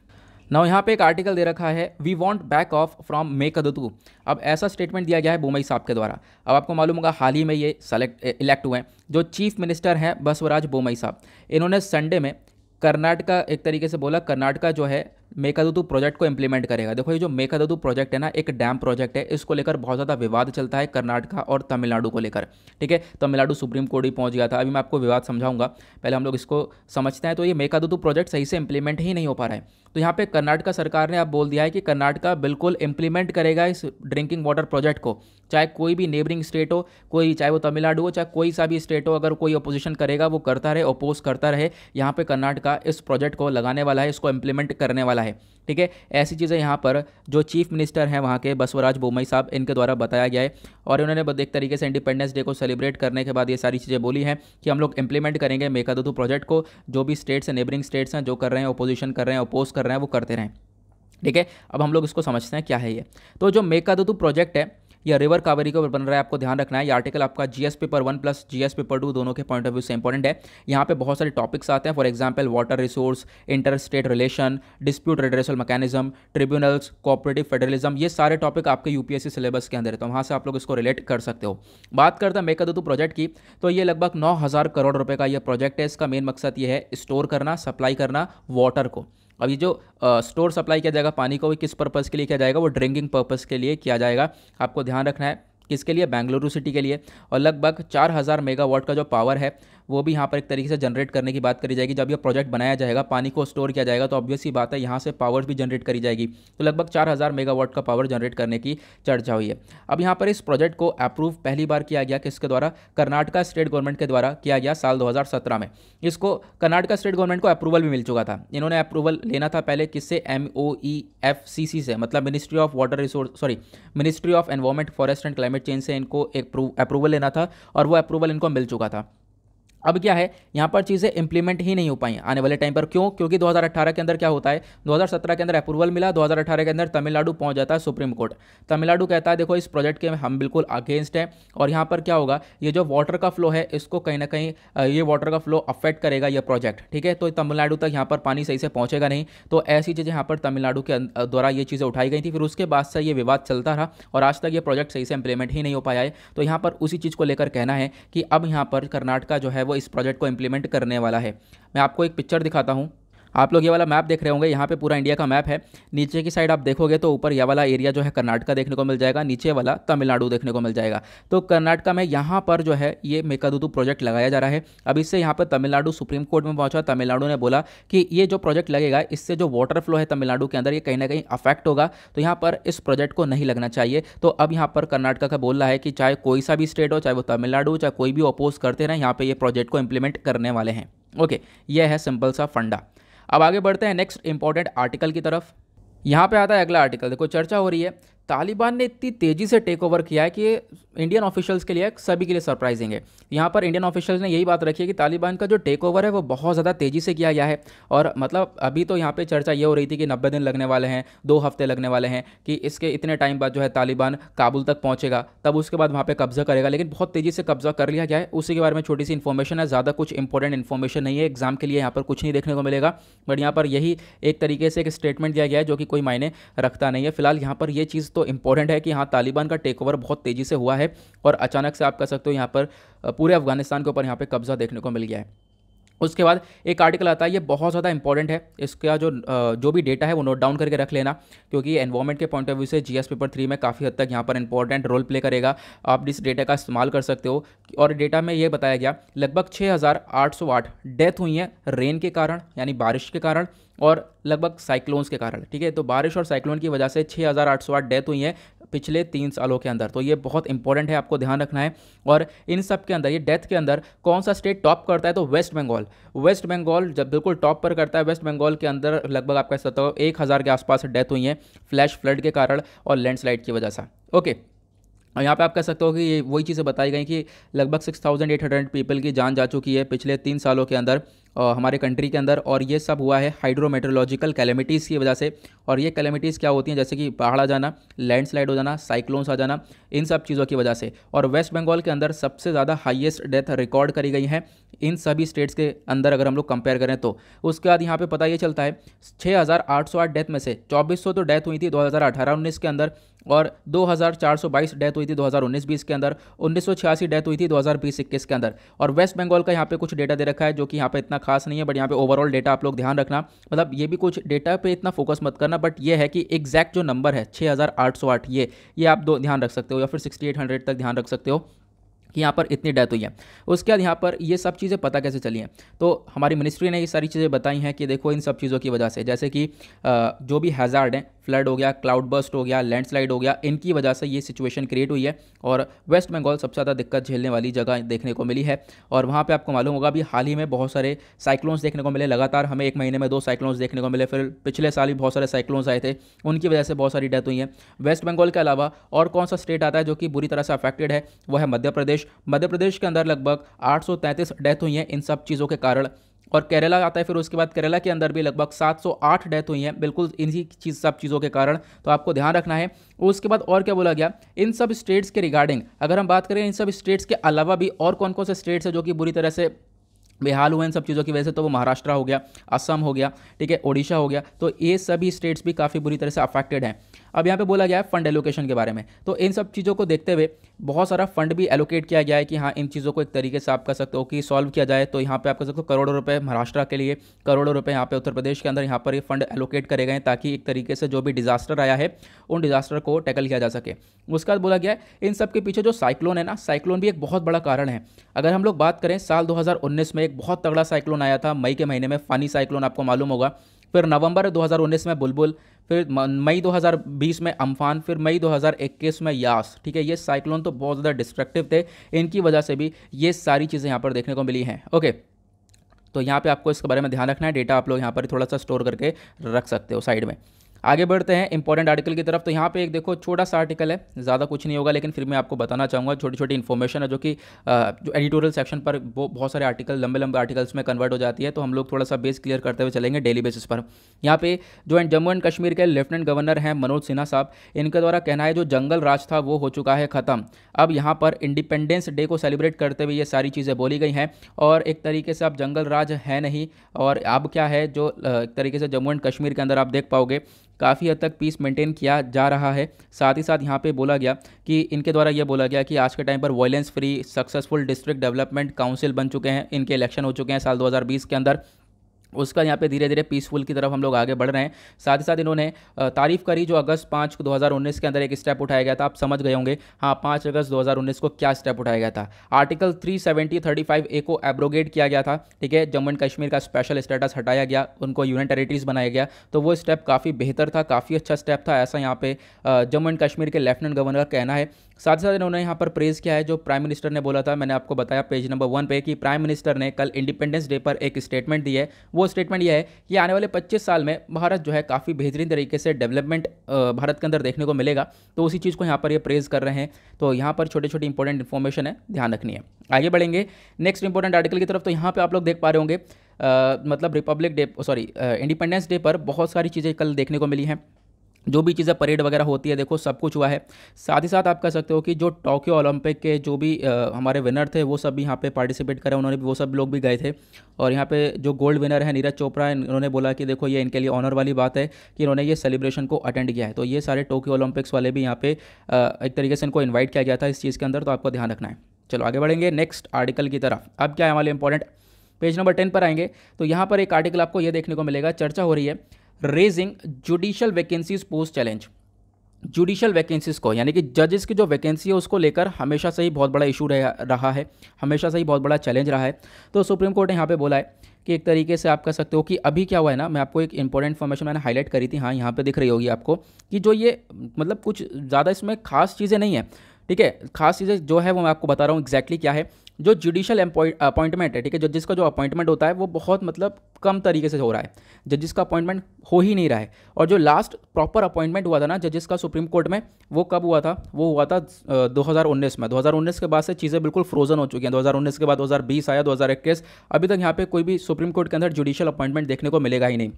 ना यहाँ पे एक आर्टिकल दे रखा है we want back off from मे कदतू अब ऐसा स्टेटमेंट दिया गया है बोमई साहब के द्वारा अब आपको मालूम होगा हाल ही में ये सेलेक्ट इलेक्ट हुए हैं जो चीफ मिनिस्टर हैं बसवराज बोमई साहब इन्होंने संडे में कर्नाटका एक तरीके से बोला कर्नाटका जो है मेकादुतु प्रोजेक्ट को इंप्लीमेंट करेगा देखो ये जो मेकादुतु प्रोजेक्ट है ना एक डैम प्रोजेक्ट है इसको लेकर बहुत ज़्यादा विवाद चलता है कर्नाटका और तमिलनाडु को लेकर ठीक है तमिलनाडु सुप्रीम कोर्ट भी पहुंच गया था अभी मैं आपको विवाद समझाऊंगा पहले हम लोग इसको समझते हैं तो ये मेकादुतु प्रोजेक्ट सही से इंप्लीमेंट ही नहीं हो पा रहा है तो यहाँ पे कर्नाटका सरकार ने आप बोल दिया है कि कर्नाटका बिल्कुल इंप्लीमेंट करेगा इस ड्रिंकिंग वाटर प्रोजेक्ट को चाहे कोई भी नेबरिंग स्टेट हो कोई चाहे वो तमिलनाडु हो चाहे कोई सा भी स्टेट हो अगर कोई अपोजिशन करेगा वो करता रहे अपोज करता रहे यहाँ पे कर्नाटका इस प्रोजेक्ट को लगाने वाला है इसको इम्प्लीमेंट करने वाला है है ठीक है ऐसी चीज़ें यहाँ पर जो चीफ मिनिस्टर हैं वहाँ के बसवराज बोमई साहब इनके द्वारा बताया गया है और इन्होंने एक तरीके से इंडिपेंडेंस डे को सेलिब्रेट करने के बाद ये सारी चीज़ें बोली हैं कि हम लोग इंप्लीमेंट करेंगे मेकादुतु प्रोजेक्ट को जो भी स्टेट्स हैं नेबरिंग स्टेट्स हैं जो कर रहे हैं अपोजिशन कर रहे हैं अपोज कर रहे हैं वो करते रहें ठीक है अब हम लोग इसको समझते हैं क्या है ये तो जो मेकादुतु प्रोजेक्ट है या रिवर कावेरी के ऊपर बन रहा है आपको ध्यान रखना है ये आर्टिकल आपका GS paper one plus GS paper two दोनों के पॉइंट ऑफ व्यू से इंपॉर्टेंट है यहाँ पे बहुत सारे टॉपिक्स आते हैं for example water resource inter state relation dispute redressal mechanism tribunals cooperative federalism ये सारे टॉपिक आपके यूपीएससी सिलेबस के अंदर है तो वहाँ से आप लोग इसको रिलेट कर सकते हो बात करते हैं मेकादतु प्रोजेक्ट की तो ये लगभग नौ करोड़ रुपये का यह प्रोजेक्ट है इसका मेन मकसद ये है स्टोर करना सप्लाई करना वाटर को अब ये जो स्टोर सप्लाई किया जाएगा पानी को वो किस पर्पज़ के लिए किया जाएगा वो ड्रिंकिंग पर्पज़ के लिए किया जाएगा आपको ध्यान रखना है किसके लिए बेंगलुरु सिटी के लिए और लगभग चार हज़ार मेगावाट का जो पावर है वो भी यहाँ पर एक तरीके से जनरेट करने की बात करी जाएगी जब यह प्रोजेक्ट बनाया जाएगा पानी को स्टोर किया जाएगा तो ऑब्वियस ही बात है यहाँ से पावर भी जनरेट करी जाएगी तो लगभग चार हज़ार मेगावाट का पावर जनरेट करने की चर्चा हुई है अब यहाँ पर इस प्रोजेक्ट को अप्रूव पहली बार किया गया किसके द्वारा कर्नाटका स्टेट गवर्नमेंट के द्वारा किया गया साल दो में इसको कर्नाटका स्टेट गवर्नमेंट को अप्रूवल भी मिल चुका था इन्होंने अप्रूवल लेना था पहले किससे M O E F C C से मतलब ministry of water resource sorry ministry of environment forest and climate climate change से इनको एक अप्रूवल लेना था और वो अप्रूवल इनको मिल चुका था अब क्या है यहाँ पर चीज़ें इंप्लीमेंट ही नहीं हो पाई आने वाले टाइम पर क्यों क्योंकि 2018 के अंदर क्या होता है 2017 के अंदर अप्रूवल मिला 2018 के अंदर तमिलनाडु पहुंच जाता है सुप्रीम कोर्ट तमिलनाडु कहता है देखो इस प्रोजेक्ट के हम बिल्कुल अगेंस्ट हैं और यहाँ पर क्या होगा ये जो वाटर का फ्लो है इसको कहीं ना कहीं ये वाटर का फ्लो अफेक्ट करेगा यह प्रोजेक्ट ठीक है तो तमिलनाडु तक यहाँ पर पानी सही से पहुँचेगा नहीं तो ऐसी चीज़ें यहाँ पर तमिलनाडु के द्वारा ये चीज़ें उठाई गई थी फिर उसके बाद से ये विवाद चलता रहा और आज तक ये प्रोजेक्ट सही से इंप्लीमेंट ही नहीं हो पाया है तो यहाँ पर उसी चीज़ को लेकर कहना है कि अब यहाँ पर कर्नाटका जो है वो इस प्रोजेक्ट को इम्प्लीमेंट करने वाला है मैं आपको एक पिक्चर दिखाता हूँ आप लोग ये वाला मैप देख रहे होंगे यहाँ पे पूरा इंडिया का मैप है नीचे की साइड आप देखोगे तो ऊपर यह वाला एरिया जो है कर्नाटका देखने को मिल जाएगा नीचे वाला तमिलनाडु देखने को मिल जाएगा तो कर्नाटका में यहाँ पर जो है ये मेकादुतु प्रोजेक्ट लगाया जा रहा है अब इससे यहाँ पर तमिलनाडु सुप्रीम कोर्ट में पहुँचा तमिलनाडु ने बोला कि ये जो प्रोजेक्ट लगेगा इससे जो वाटर फ्लो है तमिलनाडु के अंदर ये कहीं ना कहीं अफेक्ट होगा तो यहाँ पर इस प्रोजेक्ट को नहीं लगना चाहिए तो अब यहाँ पर कर्नाटका का बोल रहा है कि चाहे कोई सा भी स्टेट हो चाहे वो तमिलनाडु चाहे कोई भी अपोज करते रहें यहाँ पर ये प्रोजेक्ट को इम्प्लीमेंट करने वाले हैं ओके okay, यह है सिंपल सा फंडा अब आगे बढ़ते हैं नेक्स्ट इंपॉर्टेंट आर्टिकल की तरफ यहाँ पे आता है अगला आर्टिकल देखो चर्चा हो रही है तालिबान ने इतनी तेज़ी से टेक ओवर किया है कि इंडियन ऑफिशियल्स के लिए सभी के लिए सरप्राइजिंग है यहाँ पर इंडियन ऑफिशियल्स ने यही बात रखी है कि तालिबान का जो टेक ओवर है वो बहुत ज़्यादा तेज़ी से किया गया है और मतलब अभी तो यहाँ पे चर्चा ये हो रही थी कि नब्बे दिन लगने वाले हैं दो हफ्ते लगने वाले हैं कि इसके इतने टाइम बाद जो है तालिबान काबुल तक पहुँचेगा तब उसके बाद वहाँ पर कब्जा करेगा लेकिन बहुत तेज़ी से कब्जा कर लिया गया है उसी के बारे में छोटी सी इन्फॉर्मेशन है ज़्यादा कुछ इंपॉर्टेंट इन्फॉर्मेशन नहीं है एग्जाम के लिए यहाँ पर कुछ नहीं देखने को मिलेगा बट यहाँ पर यही एक तरीके से एक स्टेटमेंट दिया गया है जो कि कोई मायने रखता नहीं है फिलहाल यहाँ पर यह चीज़ तो इंपॉर्टेंट है कि हाँ तालिबान का टेक ओवर बहुत तेज़ी से हुआ है और अचानक से आप कह सकते हो यहाँ पर पूरे अफगानिस्तान के ऊपर यहाँ पर कब्जा देखने को मिल गया है उसके बाद एक आर्टिकल आता है ये बहुत ज़्यादा इंपॉर्टेंट है इसका जो जो भी डेटा है वो नोट डाउन करके रख लेना क्योंकि एनवायरमेंट के पॉइंट ऑफ व्यू से जीएस पेपर थ्री में काफ़ी हद तक यहाँ पर इंपॉर्टेंट रोल प्ले करेगा आप इस डेटा का इस्तेमाल कर सकते हो और डेटा में ये बताया गया लगभग छः डेथ हुई हैं रेन के कारण यानी बारिश के कारण और लगभग साइक्लोन्स के कारण ठीक है तो बारिश और साइक्लोन की वजह से 6,808 डेथ हुई है पिछले तीन सालों के अंदर तो ये बहुत इंपॉर्टेंट है आपको ध्यान रखना है और इन सब के अंदर ये डेथ के अंदर कौन सा स्टेट टॉप करता है तो वेस्ट बंगाल वेस्ट बंगाल जब बिल्कुल टॉप पर करता है वेस्ट बंगाल के अंदर लगभग आपका सतह तो एक हज़ार के आसपास डेथ हुई है फ्लैश फ्लड के कारण और लैंडस्लाइड की वजह से ओके और यहाँ पे आप कह सकते हो कि ये वही चीज़ें बताई गई कि लगभग 6,800 पीपल की जान जा चुकी है पिछले तीन सालों के अंदर हमारे कंट्री के अंदर और ये सब हुआ है हाइड्रोमेट्रोलॉजिकल कैलेमिटीज़ की वजह से और ये कैलेमिटीज़ क्या होती हैं जैसे कि बाढ़ आ जाना लैंडस्लाइड हो जाना साइक्लोन्स आ जाना इन सब चीज़ों की वजह से और वेस्ट बंगाल के अंदर सबसे ज़्यादा हाइएस्ट डेथ रिकॉर्ड करी गई हैं इन सभी स्टेट्स के अंदर अगर हम लोग कंपेयर करें तो उसके बाद यहाँ पे पता ये चलता है आठ डेथ में से सौ तो डेथ हुई थी अठारह उन्नीस के अंदर और 2,422 डेथ हुई थी 2019-20 के अंदर उन्नीस डेथ हुई थी 2020-21 के अंदर और वेस्ट बंगाल का यहाँ पे कुछ डेटा दे रखा है जो कि यहाँ पे इतना खास नहीं है बट यहाँ पे ओवरऑल डेटा आप लोग ध्यान रखना मतलब ये भी कुछ डेटा पे इतना फोकस मत करना बट ये है कि एग्जैक्ट जो नंबर है आठ ये ये आप दो ध्यान रख सकते हो या फिर हंड्रेड तक ध्यान रख सकते हो कि यहाँ पर इतनी डेथ हुई है उसके बाद यहाँ पर ये सब चीज़ें पता कैसे चली हैं तो हमारी मिनिस्ट्री ने ये सारी चीज़ें बताई हैं कि देखो इन सब चीज़ों की वजह से जैसे कि जो भी हैज़ार्ड हैं फ्लड हो गया क्लाउड बस्ट हो गया लैंडस्लाइड हो गया इनकी वजह से ये सिचुएशन क्रिएट हुई है और वेस्ट बंगाल सबसे ज़्यादा दिक्कत झेलने वाली जगह देखने को मिली है और वहाँ पर आपको मालूम होगा अभी हाल ही में बहुत सारे साइक्लोन्स देखने को मिले लगातार हमें एक महीने में दो साइक्लोन्स देखने को मिले फिर पिछले साल भी बहुत सारे साइक्लोन्स आए थे उनकी वजह से बहुत सारी डेथ हुई है वेस्ट बंगाल के अलावा और कौन सा स्टेट आता है जो कि बुरी तरह से अफेक्टेड है वह है मध्य प्रदेश मध्य प्रदेश के अंदर लगभग 833 डेथ हुई हैं इन सब चीज़ों के कारण और केरला आता है फिर उसके बाद केरला के अंदर भी लगभग 708 डेथ हुई हैं बिल्कुल इन्हीं चीज़ सब चीज़ों के कारण तो आपको ध्यान रखना है उसके बाद और क्या बोला गया इन सब स्टेट्स के रिगार्डिंग अगर हम बात करें इन सब स्टेट्स के अलावा भी और कौन कौन से स्टेट्स हैं जो कि बुरी तरह से बेहाल हुए इन सब चीज़ों की वजह से तो वो महाराष्ट्र हो गया असम हो गया ठीक है ओडिशा हो गया तो ये सभी स्टेट्स भी काफ़ी बुरी तरह से अफेक्टेड हैं अब यहाँ पे बोला गया है फंड एलोकेशन के बारे में तो इन सब चीज़ों को देखते हुए बहुत सारा फंड भी एलोकेट किया गया है कि हाँ इन चीज़ों को एक तरीके से आप कर सकते हो कि सॉल्व किया जाए तो यहाँ पे आप कर सकते हो करोड़ों रुपए महाराष्ट्र के लिए करोड़ों रुपए यहाँ पे उत्तर प्रदेश के अंदर यहाँ पर ये फंड एलोकेट करे गए ताकि एक तरीके से जो भी डिजास्टर आया है उन डिजास्टर को टैकल किया जा सके उसके बाद बोला गया है इन सब के पीछे जो साइक्लोन है ना साइक्लोन भी एक बहुत बड़ा कारण है अगर हम लोग बात करें साल दो में एक बहुत तगड़ा साइक्लोन आया था मई के महीने में फ़ानी साइक्लोन आपको मालूम होगा फिर नवंबर 2019 में बुलबुल फिर मई 2020 में अम्फान फिर मई 2021 में यास ठीक है ये साइक्लोन तो बहुत ज़्यादा डिस्ट्रक्टिव थे इनकी वजह से भी ये सारी चीज़ें यहाँ पर देखने को मिली हैं ओके तो यहाँ पे आपको इसके बारे में ध्यान रखना है डेटा आप लोग यहाँ पर थोड़ा सा स्टोर करके रख सकते हो साइड में आगे बढ़ते हैं इंपॉर्टेंट आर्टिकल की तरफ तो यहाँ पे एक देखो छोटा सा आर्टिकल है ज़्यादा कुछ नहीं होगा लेकिन फिर मैं आपको बताना चाहूँगा छोटी छोटी इन्फॉर्मेशन है जो कि जो एडिटोरियल सेक्शन पर वो बहुत सारे आर्टिकल लंबे लंबे आर्टिकल्स में कन्वर्ट हो जाती है तो हम लोग थोड़ा सा बेस क्लियर करते हुए चलेंगे डेली बेसिस पर यहाँ पे जो जम्मू एंड कश्मीर के लेफ्टिनेंट गवर्नर हैं मनोज सिन्हा साहब इनके द्वारा कहना है जो जंगल राज था वो हो चुका है ख़त्म अब यहाँ पर इंडिपेंडेंस डे को सेलिब्रेट करते हुए ये सारी चीज़ें बोली गई हैं और एक तरीके से अब जंगल राज है नहीं और अब क्या है जो एक तरीके से जम्मू एंड कश्मीर के अंदर आप देख पाओगे काफ़ी हद तक पीस मेंटेन किया जा रहा है साथ ही साथ यहाँ पे बोला गया कि इनके द्वारा यह बोला गया कि आज के टाइम पर violence free successful district development council बन चुके हैं इनके इलेक्शन हो चुके हैं साल 2020 के अंदर उसका यहाँ पे धीरे धीरे पीसफुल की तरफ हम लोग आगे बढ़ रहे हैं साथ ही साथ इन्होंने तारीफ करी जो अगस्त पाँच दो हज़ार उन्नीस के अंदर एक स्टेप उठाया गया था आप समझ गए होंगे हाँ पाँच अगस्त दो हज़ार उन्नीस को क्या स्टेप उठाया गया था article three seventy thirty five A को एब्रोगेट किया गया था ठीक है जम्मू एंड कश्मीर का स्पेशल स्टेटस हटाया गया उनको यूनियन टेरेटरीज बनाया गया तो वो स्टेप काफ़ी बेहतर था काफ़ी अच्छा स्टेप था ऐसा यहाँ पे जम्मू एंड कश्मीर के लेफ्टिनेंट गवर्नर कहना है साथ ही साथ इन्होंने यहाँ पर प्रेज़ किया है जो प्राइम मिनिस्टर ने बोला था मैंने आपको बताया पेज नंबर वन पे कि प्राइम मिनिस्टर ने कल इंडिपेंडेंस डे पर एक स्टेटमेंट दी है वो स्टेटमेंट यह है कि आने वाले 25 साल में भारत जो है काफ़ी बेहतरीन तरीके से डेवलपमेंट भारत के अंदर देखने को मिलेगा तो उसी चीज़ को यहाँ पर ये यह प्रेज़ कर रहे हैं तो यहाँ पर छोटी छोटी इंपॉर्टेंट इन्फॉर्मेशन है ध्यान रखनी है आगे बढ़ेंगे नेक्स्ट इंपॉर्टेंट आर्टिकल की तरफ तो यहाँ पर आप लोग देख पा रहे होंगे मतलब republic day sorry independence day पर बहुत सारी चीज़ें कल देखने को मिली हैं जो भी चीज़ें परेड वगैरह होती है देखो सब कुछ हुआ है साथ ही साथ आप कह सकते हो कि जो टोक्यो ओलंपिक के जो भी आ, हमारे विनर थे वो सब भी यहाँ पे पार्टिसिपेट करें उन्होंने भी वो सब लोग भी गए थे और यहाँ पे जो गोल्ड विनर है नीरज चोपड़ा इन्होंने बोला कि देखो ये इनके लिए ऑनर वाली बात है कि इन्होंने ये सेलिब्रेशन को अटेंड किया है तो ये सारे टोक्यो ओलंपिक्स वाले भी यहाँ पे एक तरीके से इनको इन्वाइट किया गया था इस चीज़ के अंदर तो आपको ध्यान रखना है चलो आगे बढ़ेंगे नेक्स्ट आर्टिकल की तरफ अब क्या है हमारे इंपॉर्टेंट पेज नंबर टेन पर आएंगे तो यहाँ पर एक आर्टिकल आपको ये देखने को मिलेगा चर्चा हो रही है raising judicial vacancies post challenge judicial vacancies को यानी कि जजेस की जो वैकेंसी है उसको लेकर हमेशा से ही बहुत बड़ा इशू रहा है हमेशा से ही बहुत बड़ा चैलेंज रहा है तो सुप्रीम कोर्ट ने यहाँ पे बोला है कि एक तरीके से आप कह सकते हो कि अभी क्या हुआ है ना मैं आपको एक इंपॉर्टेंट इन्फॉर्मेशन मैंने हाईलाइट करी थी हाँ यहाँ पे दिख रही होगी आपको कि जो ये मतलब कुछ ज़्यादा इसमें खास चीज़ें नहीं है ठीक है खास चीज़ें जो है वो मैं आपको बता रहा हूँ एग्जैक्टली क्या है जो जुडिशल अपॉइंटमेंट है ठीक है जजिस का जो अपॉइंटमेंट होता है वो बहुत मतलब कम तरीके से हो रहा है जजिस का अपॉइंटमेंट हो ही नहीं रहा है और जो लास्ट प्रॉपर अपॉइंटमेंट हुआ था ना जजिस का सुप्रीम कोर्ट में वो कब हुआ था वो हुआ था 2019 में 2019 के बाद से चीज़ें बिल्कुल फ्रोजन हो चुकी हैं दो के बाद दो आया दो अभी तक यहाँ पे कोई भी सुप्रीम कोर्ट के अंदर जुडिशल अपॉइंटमेंट देखने को मिलेगा ही नहीं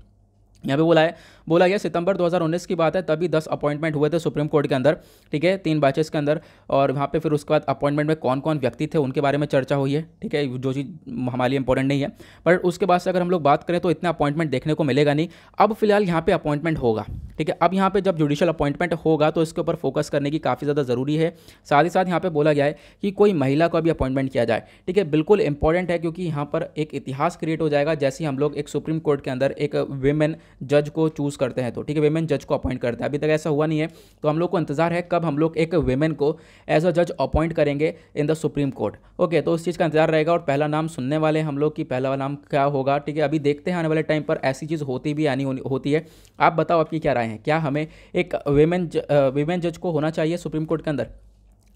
यहाँ पे बोला है बोला गया सितंबर 2019 की बात है तभी 10 अपॉइंटमेंट हुए थे सुप्रीम कोर्ट के अंदर ठीक है तीन बैचेस के अंदर और वहाँ पे फिर उसके बाद अपॉइंटमेंट में कौन कौन व्यक्ति थे उनके बारे में चर्चा हुई है ठीक है जो चीज़ हमारे लिए इंपॉर्टेंट नहीं है पर उसके बाद से अगर हम लोग बात करें तो इतना अपॉइंटमेंट देखने को मिलेगा नहीं अब फिलहाल यहाँ पर अपॉइंटमेंट होगा ठीक है अब यहाँ पर जब जुडिशल अपॉइंटमेंट होगा तो इसके ऊपर फोकस करने की काफ़ी ज़्यादा ज़रूरी है साथ ही साथ यहाँ पर बोला गया है कि कोई महिला को अभी अपॉइंटमेंट किया जाए ठीक है बिल्कुल इंपॉर्टेंट है क्योंकि यहाँ पर एक इतिहास क्रिएट हो जाएगा जैसे हम लोग एक सुप्रीम कोर्ट के अंदर एक वेमेन जज को चूज़ करते हैं तो ठीक है वेमेन जज को अपॉइंट करते हैं अभी तक ऐसा हुआ नहीं है तो हम लोग को इंतजार है कब हम लोग एक वेमेन को एज अ जज अपॉइंट करेंगे in the supreme court okay तो उस चीज़ का इंतजार रहेगा और पहला नाम सुनने वाले हम लोग की पहला नाम क्या होगा ठीक है अभी देखते हैं आने वाले टाइम पर ऐसी चीज़ होती भी आनी होती है आप बताओ आपकी क्या राय है क्या हमें एक वेमेन वेमेन जज को होना चाहिए सुप्रीम कोर्ट के अंदर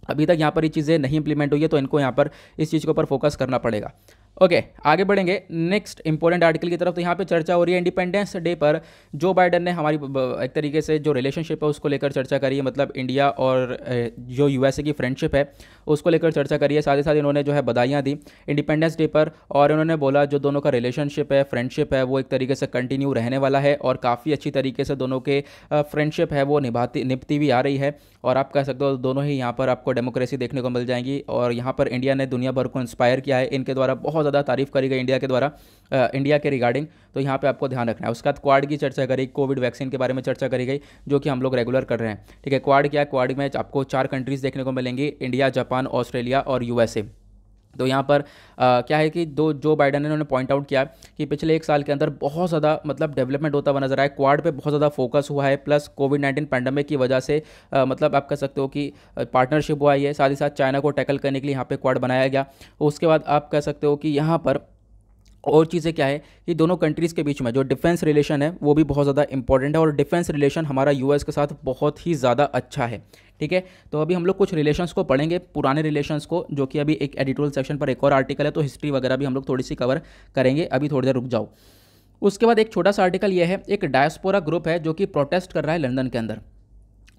अभी तक यहाँ पर ये चीज़ें नहीं इंप्लीमेंट हुई है तो इनको यहाँ पर इस चीज़ के ऊपर फोकस करना पड़ेगा ओके okay, आगे बढ़ेंगे नेक्स्ट इंपॉर्टेंट आर्टिकल की तरफ तो यहाँ पे चर्चा हो रही है इंडिपेंडेंस डे पर जो बाइडन ने हमारी एक तरीके से जो रिलेशनशिप है उसको लेकर चर्चा करी है मतलब इंडिया और जो यूएसए की फ्रेंडशिप है उसको लेकर चर्चा करी है साथ ही साथ इन्होंने जो है बधाइयाँ दी इंडिपेंडेंस डे पर और इन्होंने बोला जो दोनों का रिलेशनशिप है फ्रेंडशिप है वो एक तरीके से कंटिन्यू रहने वाला है और काफ़ी अच्छी तरीके से दोनों के फ्रेंडशिप है वो निभाती निपती हुई आ रही है और आप कह सकते हो दोनों ही यहाँ पर आपको डेमोक्रेसी देखने को मिल जाएंगी और यहाँ पर इंडिया ने दुनिया भर को इंस्पायर किया है इनके द्वारा बहुत बहुत ज़्यादा तारीफ करी गई इंडिया के द्वारा इंडिया के रिगार्डिंग तो यहाँ पे आपको ध्यान रखना है उसके बाद क्वाड की चर्चा करी कोविड वैक्सीन के बारे में चर्चा करी गई जो कि हम लोग रेगुलर कर रहे हैं ठीक है क्वाड क्या क्वाड में आपको चार कंट्रीज़ देखने को मिलेंगी इंडिया जापान ऑस्ट्रेलिया और यूएसए तो यहाँ पर आ, क्या है कि दो जो बाइडन ने उन्होंने पॉइंट आउट किया कि पिछले एक साल के अंदर बहुत ज़्यादा मतलब डेवलपमेंट होता हुआ नजर आया क्वाड पे बहुत ज़्यादा फोकस हुआ है प्लस कोविड नाइन्टीन पैंडमिक की वजह से आ, मतलब आप कह सकते हो कि पार्टनरशिप हुआ है साथ ही साथ चाइना को टैकल करने के लिए यहाँ पर क्वाड बनाया गया उसके बाद आप कह सकते हो कि यहाँ पर और चीज़ें क्या है कि दोनों कंट्रीज़ के बीच में जो डिफेंस रिलेशन है वो भी बहुत ज़्यादा इंपॉर्टेंट है और डिफेंस रिलेशन हमारा यूएस के साथ बहुत ही ज़्यादा अच्छा है ठीक है तो अभी हम लोग कुछ रिलेशंस को पढ़ेंगे पुराने रिलेशंस को जो कि अभी एक एडिटोरियल सेक्शन पर एक और आर्टिकल है तो हिस्ट्री वगैरह भी हम लोग थोड़ी सी कवर करेंगे अभी थोड़ी देर रुक जाओ उसके बाद एक छोटा सा आर्टिकल ये है एक डायस्पोरा ग्रुप है जो कि प्रोटेस्ट कर रहा है लंदन के अंदर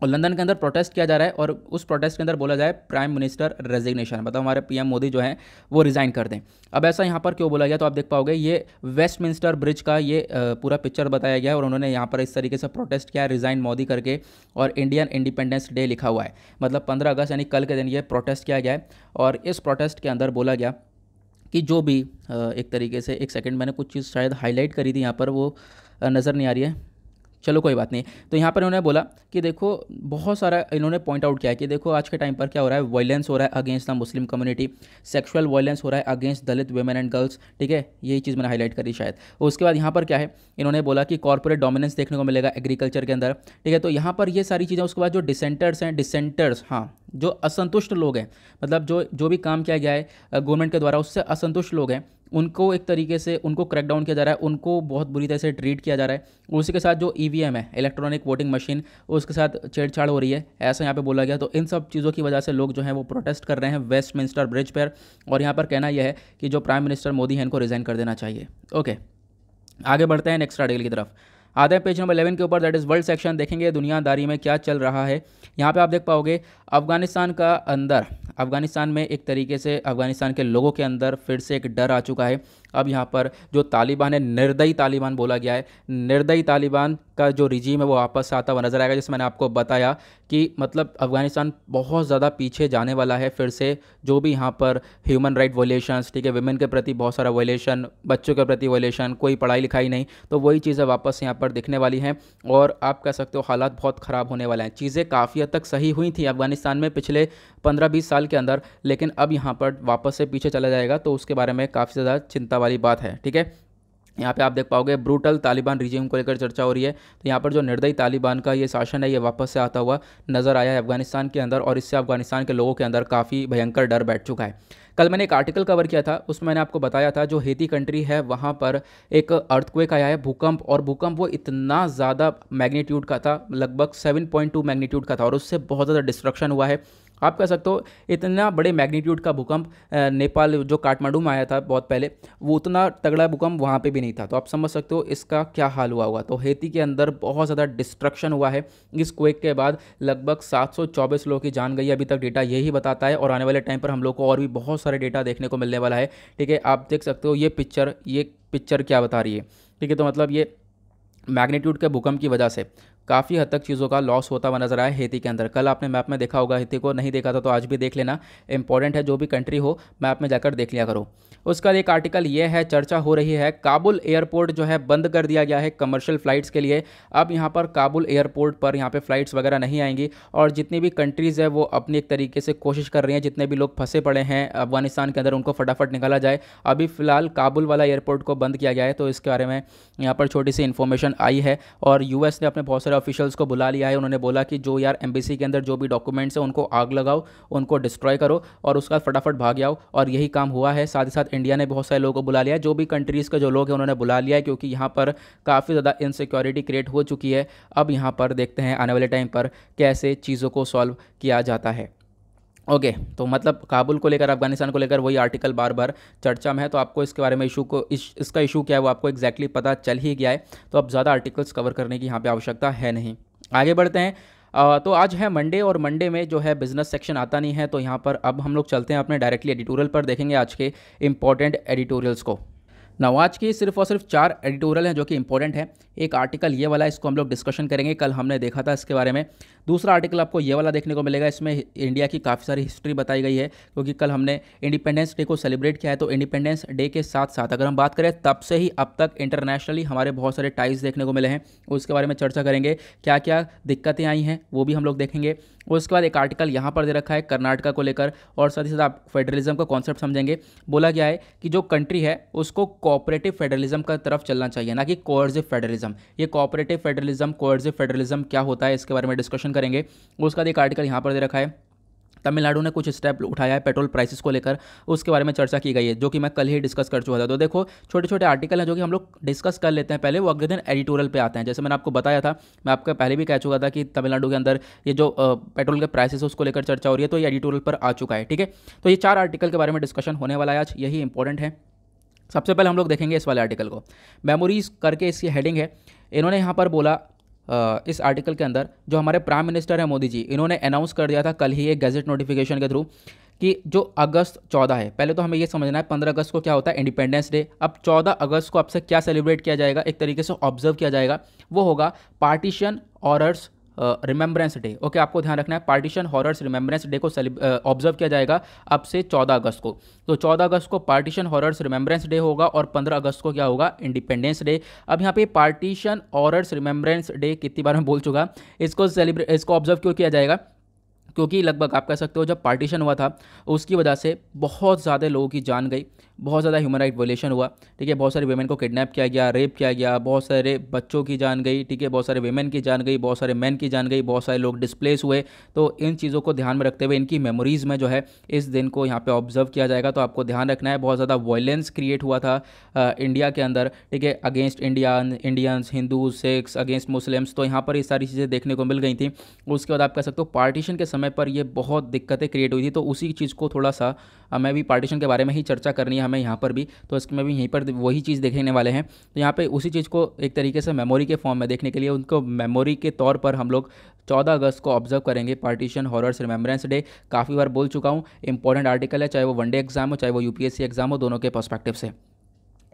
और लंदन के अंदर प्रोटेस्ट किया जा रहा है और उस प्रोटेस्ट के अंदर बोला जाए प्राइम मिनिस्टर रेजिग्नेशन मतलब हमारे पीएम मोदी जो हैं वो रिज़ाइन कर दें अब ऐसा यहाँ पर क्यों बोला गया तो आप देख पाओगे ये वेस्टमिंस्टर ब्रिज का ये पूरा पिक्चर बताया गया और उन्होंने यहाँ पर इस तरीके से प्रोटेस्ट किया रिज़ाइन मोदी करके और इंडियन इंडिपेंडेंस डे लिखा हुआ है मतलब पंद्रह अगस्त यानी कल के दिन ये प्रोटेस्ट किया गया है और इस प्रोटेस्ट के अंदर बोला गया कि जो भी एक तरीके से एक सेकेंड मैंने कुछ चीज़ शायद हाईलाइट करी थी यहाँ पर वो नज़र नहीं आ रही है चलो कोई बात नहीं तो यहाँ पर उन्होंने बोला कि देखो बहुत सारा इन्होंने पॉइंट आउट किया है कि देखो आज के टाइम पर क्या हो रहा है वायलेंस हो रहा है against the Muslim community sexual violence हो रहा है against Dalit women and girls ठीक है यही चीज़ मैंने हाईलाइट करी शायद उसके बाद यहाँ पर क्या है इन्होंने बोला कि कॉरपोरेट डोमिनेंस देखने को मिलेगा एग्रीकल्चर के अंदर ठीक है तो यहाँ पर ये सारी चीज़ें उसके बाद जो डिसेंटर्स हैं डिसेंटर्स हाँ जो असंतुष्ट लोग हैं मतलब जो जो भी काम किया गया है गवर्नमेंट के द्वारा उससे असंतुष्ट लोग हैं उनको एक तरीके से उनको क्रैक डाउन किया जा रहा है उनको बहुत बुरी तरह से ट्रीट किया जा रहा है उसी के साथ जो ई है इलेक्ट्रॉनिक वोटिंग मशीन उसके साथ छेड़छाड़ हो रही है ऐसा यहाँ पर बोला गया तो इन सब चीज़ों की वजह से लोग जो हैं वो प्रोटेस्ट कर रहे हैं वेस्टमिंस्टर ब्रिज पर और यहाँ पर कहना यह है कि जो प्राइम मिनिस्टर मोदी हैं इनको रिज़ाइन कर देना चाहिए ओके आगे बढ़ते हैं नेक्स्ट आर्टिकल की तरफ आते हैं पेज नंबर इलेवन के ऊपर दैट इज़ वर्ल्ड सेक्शन देखेंगे दुनियादारी में क्या चल रहा है यहाँ पे आप देख पाओगे अफगानिस्तान का अंदर अफगानिस्तान में एक तरीके से अफगानिस्तान के लोगों के अंदर फिर से एक डर आ चुका है अब यहाँ पर जो तालिबान है निर्दयी तालिबान बोला गया है निर्दयी तालिबान का जो रिजीम है वो वापस आता हुआ नज़र आएगा जैसे मैंने आपको बताया कि मतलब अफगानिस्तान बहुत ज़्यादा पीछे जाने वाला है फिर से जो भी यहाँ पर ह्यूमन राइट वोलेशंस ठीक है वेमेन के प्रति बहुत सारा वोलेशन बच्चों के प्रति वोलेशन कोई पढ़ाई लिखाई नहीं तो वही चीज़ें वापस यहाँ पर दिखने वाली हैं और आप कह सकते हो हालात बहुत ख़राब होने वाले हैं चीज़ें काफ़ी हद तक सही हुई थी अफगानिस्तान में पिछले पंद्रह बीस साल के अंदर लेकिन अब यहाँ पर वापस से पीछे चला जाएगा तो उसके बारे में काफ़ी ज़्यादा चिंता वाली बात है ठीक है यहाँ पे आप देख पाओगे ब्रूटल तालिबान रिजीम को लेकर चर्चा हो रही है तो यहाँ पर जो निर्दयी तालिबान का ये शासन है ये वापस से आता हुआ नज़र आया है अफगानिस्तान के अंदर और इससे अफगानिस्तान के लोगों के अंदर काफ़ी भयंकर डर बैठ चुका है कल मैंने एक आर्टिकल कवर किया था उसमें मैंने आपको बताया था जो हेती कंट्री है वहाँ पर एक अर्थक्वेक आया है भूकंप और भूकंप वो इतना ज़्यादा मैग्नीट्यूड का था लगभग टू मैग्नीट्यूड का था और उससे बहुत ज़्यादा डिस्ट्रक्शन हुआ है आप कह सकते हो इतना बड़े मैग्नीट्यूड का भूकंप नेपाल जो काठमांडू में आया था बहुत पहले वो उतना तगड़ा भूकंप वहाँ पे भी नहीं था तो आप समझ सकते हो इसका क्या हाल हुआ होगा तो हेती के अंदर बहुत ज़्यादा डिस्ट्रक्शन हुआ है इस क्वेक के बाद लगभग सात लोगों की जान गई अभी तक डेटा यही बताता है और आने वाले टाइम पर हम लोग को और भी बहुत सारे डेटा देखने को मिलने वाला है ठीक है आप देख सकते हो ये पिक्चर ये पिक्चर क्या बता रही है ठीक है तो मतलब ये मैग्नीट्यूड के भूकंप की वजह से काफ़ी हद तक चीज़ों का लॉस होता हुआ नजर आया हेती के अंदर कल आपने मैप में देखा होगा हेती को नहीं देखा था तो आज भी देख लेना इंपॉर्टेंट है जो भी कंट्री हो मैप में जाकर देख लिया करो उसका एक आर्टिकल ये है चर्चा हो रही है काबुल एयरपोर्ट जो है बंद कर दिया गया है कमर्शियल फ़्लाइट्स के लिए अब यहाँ पर काबुल एयरपोर्ट पर यहाँ पर फ़्लाइट्स वगैरह नहीं आएंगी और जितनी भी कंट्रीज़ है वो अपनी एक तरीके से कोशिश कर रही हैं जितने भी लोग फंसे पड़े हैं अफगानिस्तान के अंदर उनको फटाफट निकाला जाए अभी फ़िलहाल काबुल वाला एयरपोर्ट को बंद किया गया है तो इसके बारे में यहाँ पर छोटी सी इन्फॉर्मेशन आई है और यूएस ने अपने बहुत सारे ऑफिशियल्स को बुला लिया है उन्होंने बोला कि जो यार एम्बेसी के अंदर जो भी डॉक्यूमेंट्स हैं उनको आग लगाओ उनको डिस्ट्रॉय करो और उसका फटाफट भाग जाओ और यही काम हुआ है साथ ही साथ इंडिया ने बहुत सारे लोगों को बुला लिया जो भी कंट्रीज़ के जो लोग हैं उन्होंने बुला लिया है क्योंकि यहाँ पर काफ़ी ज़्यादा इनसिक्योरिटी क्रिएट हो चुकी है अब यहाँ पर देखते हैं आने वाले टाइम पर कैसे चीज़ों को सॉल्व किया जाता है ओके okay, तो मतलब काबुल को लेकर अफगानिस्तान को लेकर वही आर्टिकल बार बार चर्चा में है तो आपको इसके बारे में इशू को इस, इसका इशू क्या है वो आपको एग्जैक्टली exactly पता चल ही गया है तो अब ज़्यादा आर्टिकल्स कवर करने की यहाँ पे आवश्यकता है नहीं आगे बढ़ते हैं आ, तो आज है मंडे और मंडे में जो है बिज़नेस सेक्शन आता नहीं है तो यहाँ पर अब हम लोग चलते हैं अपने डायरेक्टली एडिटोरियल पर देखेंगे आज के इंपॉर्टेंट एडिटोरियल्स को नवाज़ आज के सिर्फ और सिर्फ चार एडिटोरियल हैं जो कि इंपॉर्टेंट है एक आर्टिकल ये वाला इसको हम लोग डिस्कशन करेंगे कल हमने देखा था इसके बारे में दूसरा आर्टिकल आपको ये वाला देखने को मिलेगा इसमें इंडिया की काफ़ी सारी हिस्ट्री बताई गई है क्योंकि कल हमने इंडिपेंडेंस डे को सेलिब्रेट किया है तो इंडिपेंडेंस डे के साथ साथ अगर हम बात करें तब से ही अब तक इंटरनेशनली हमारे बहुत सारे टाइज देखने को मिले हैं उसके बारे में चर्चा करेंगे क्या क्या दिक्कतें आई हैं वो भी हम लोग देखेंगे उसके बाद एक आर्टिकल यहाँ पर दे रखा है कर्नाटका को लेकर और साथ ही साथ आप फेडरलिज्म का कॉन्सेप्ट समझेंगे बोला गया है कि जो कंट्री है उसको कोऑपरेटिव फेडरलिज्म का तरफ चलना चाहिए ना कि कोअर्जिव फेडरलिज्म ये कोऑपरेटिव फेडरलिज्म कोर्जिव फेडरलिज्म क्या होता है इसके बारे में डिस्कशन करेंगे उसके बाद एक आर्टिकल यहाँ पर दे रखा है तमिलनाडु ने कुछ स्टेप उठाया है पेट्रोल प्राइसेस को लेकर उसके बारे में चर्चा की गई है जो कि मैं कल ही डिस्कस कर चुका था तो देखो छोटे छोटे आर्टिकल हैं जो कि हम लोग डिस्कस कर लेते हैं पहले वो अगले दिन एडिटोरियल पर आते हैं जैसे मैंने आपको बताया था मैं आपका पहले भी कह चुका था कि तमिलनाडु के अंदर ये जो पेट्रोल के प्राइसेस उसको लेकर चर्चा हो रही है तो ये एडिटोरियल पर आ चुका है ठीक है तो ये चार आर्टिकल के बारे में डिस्कशन होने वाला है आज यही इंपॉर्टेंट है सबसे पहले हम लोग देखेंगे इस वाले आर्टिकल को मेमोरीज करके इसकी हेडिंग है इन्होंने यहाँ पर बोला इस आर्टिकल के अंदर जो हमारे प्राइम मिनिस्टर हैं मोदी जी इन्होंने अनाउंस कर दिया था कल ही एक गैजेट नोटिफिकेशन के थ्रू कि जो अगस्त चौदह है पहले तो हमें ये समझना है पंद्रह अगस्त को क्या होता है इंडिपेंडेंस डे अब चौदह अगस्त को आपसे क्या सेलिब्रेट किया जाएगा एक तरीके से ऑब्जर्व किया जाएगा वो होगा partition horrors remembrance day okay आपको ध्यान रखना है पार्टीशन हॉरर्स रिमेंबरेंस डे को ऑब्जर्व किया जाएगा अब से 14 अगस्त को तो 14 अगस्त को पार्टीशन हॉरर्स रिमेंबरेंस डे होगा और 15 अगस्त को क्या होगा इंडिपेंडेंस डे अब यहाँ पे पार्टीशन हॉरर्स रिमेंबरेंस डे कितनी बार में बोल चुका इसको सेलिब्रे इसको ऑब्जर्व क्यों किया जाएगा क्योंकि लगभग आप कह सकते हो जब पार्टीशन हुआ था उसकी वजह से बहुत ज़्यादा लोगों की जान गई बहुत ज़्यादा ह्यूमन राइट वोलेशन हुआ ठीक है बहुत सारे वेमेन को किडनैप किया गया रेप किया गया बहुत सारे बच्चों की जान गई ठीक है बहुत सारे वेमेन की जान गई बहुत सारे मैन की जान गई बहुत सारे लोग डिस्प्लेस हुए तो इन चीज़ों को ध्यान में रखते हुए इनकी मेमोरीज़ में जो है इस दिन को यहाँ पर ऑब्जर्व किया जाएगा तो आपको ध्यान रखना है बहुत ज़्यादा वॉयलेंस क्रिएट हुआ था इंडिया के अंदर ठीक है against India Indians Hindu Sikhs against Muslims तो यहाँ पर ये सारी चीज़ें देखने को मिल गई थी उसके बाद आप कह सकते हो पार्टीशन के समय पर ये बहुत दिक्कतें क्रिएट हुई थी तो उसी चीज़ को थोड़ा सा मैं भी पार्टीशन के बारे में ही चर्चा करनी है हमें यहाँ पर भी तो इसमें भी यहीं पर वही चीज़ देखने वाले हैं तो यहाँ पर उसी चीज़ को एक तरीके से मेमोरी के फॉर्म में देखने के लिए उनको मेमोरी के तौर पर हम लोग 14 अगस्त को ऑब्जर्व करेंगे पार्टीशन हॉरर्स रिमेम्बरेंस डे काफ़ी बार बोल चुका हूँ इंपॉर्टेंट आर्टिकल है चाहे वो वनडे एग्जाम हो चाहे वो यूपीएससी एग्जाम हो दोनों के पर्स्पेक्टिव से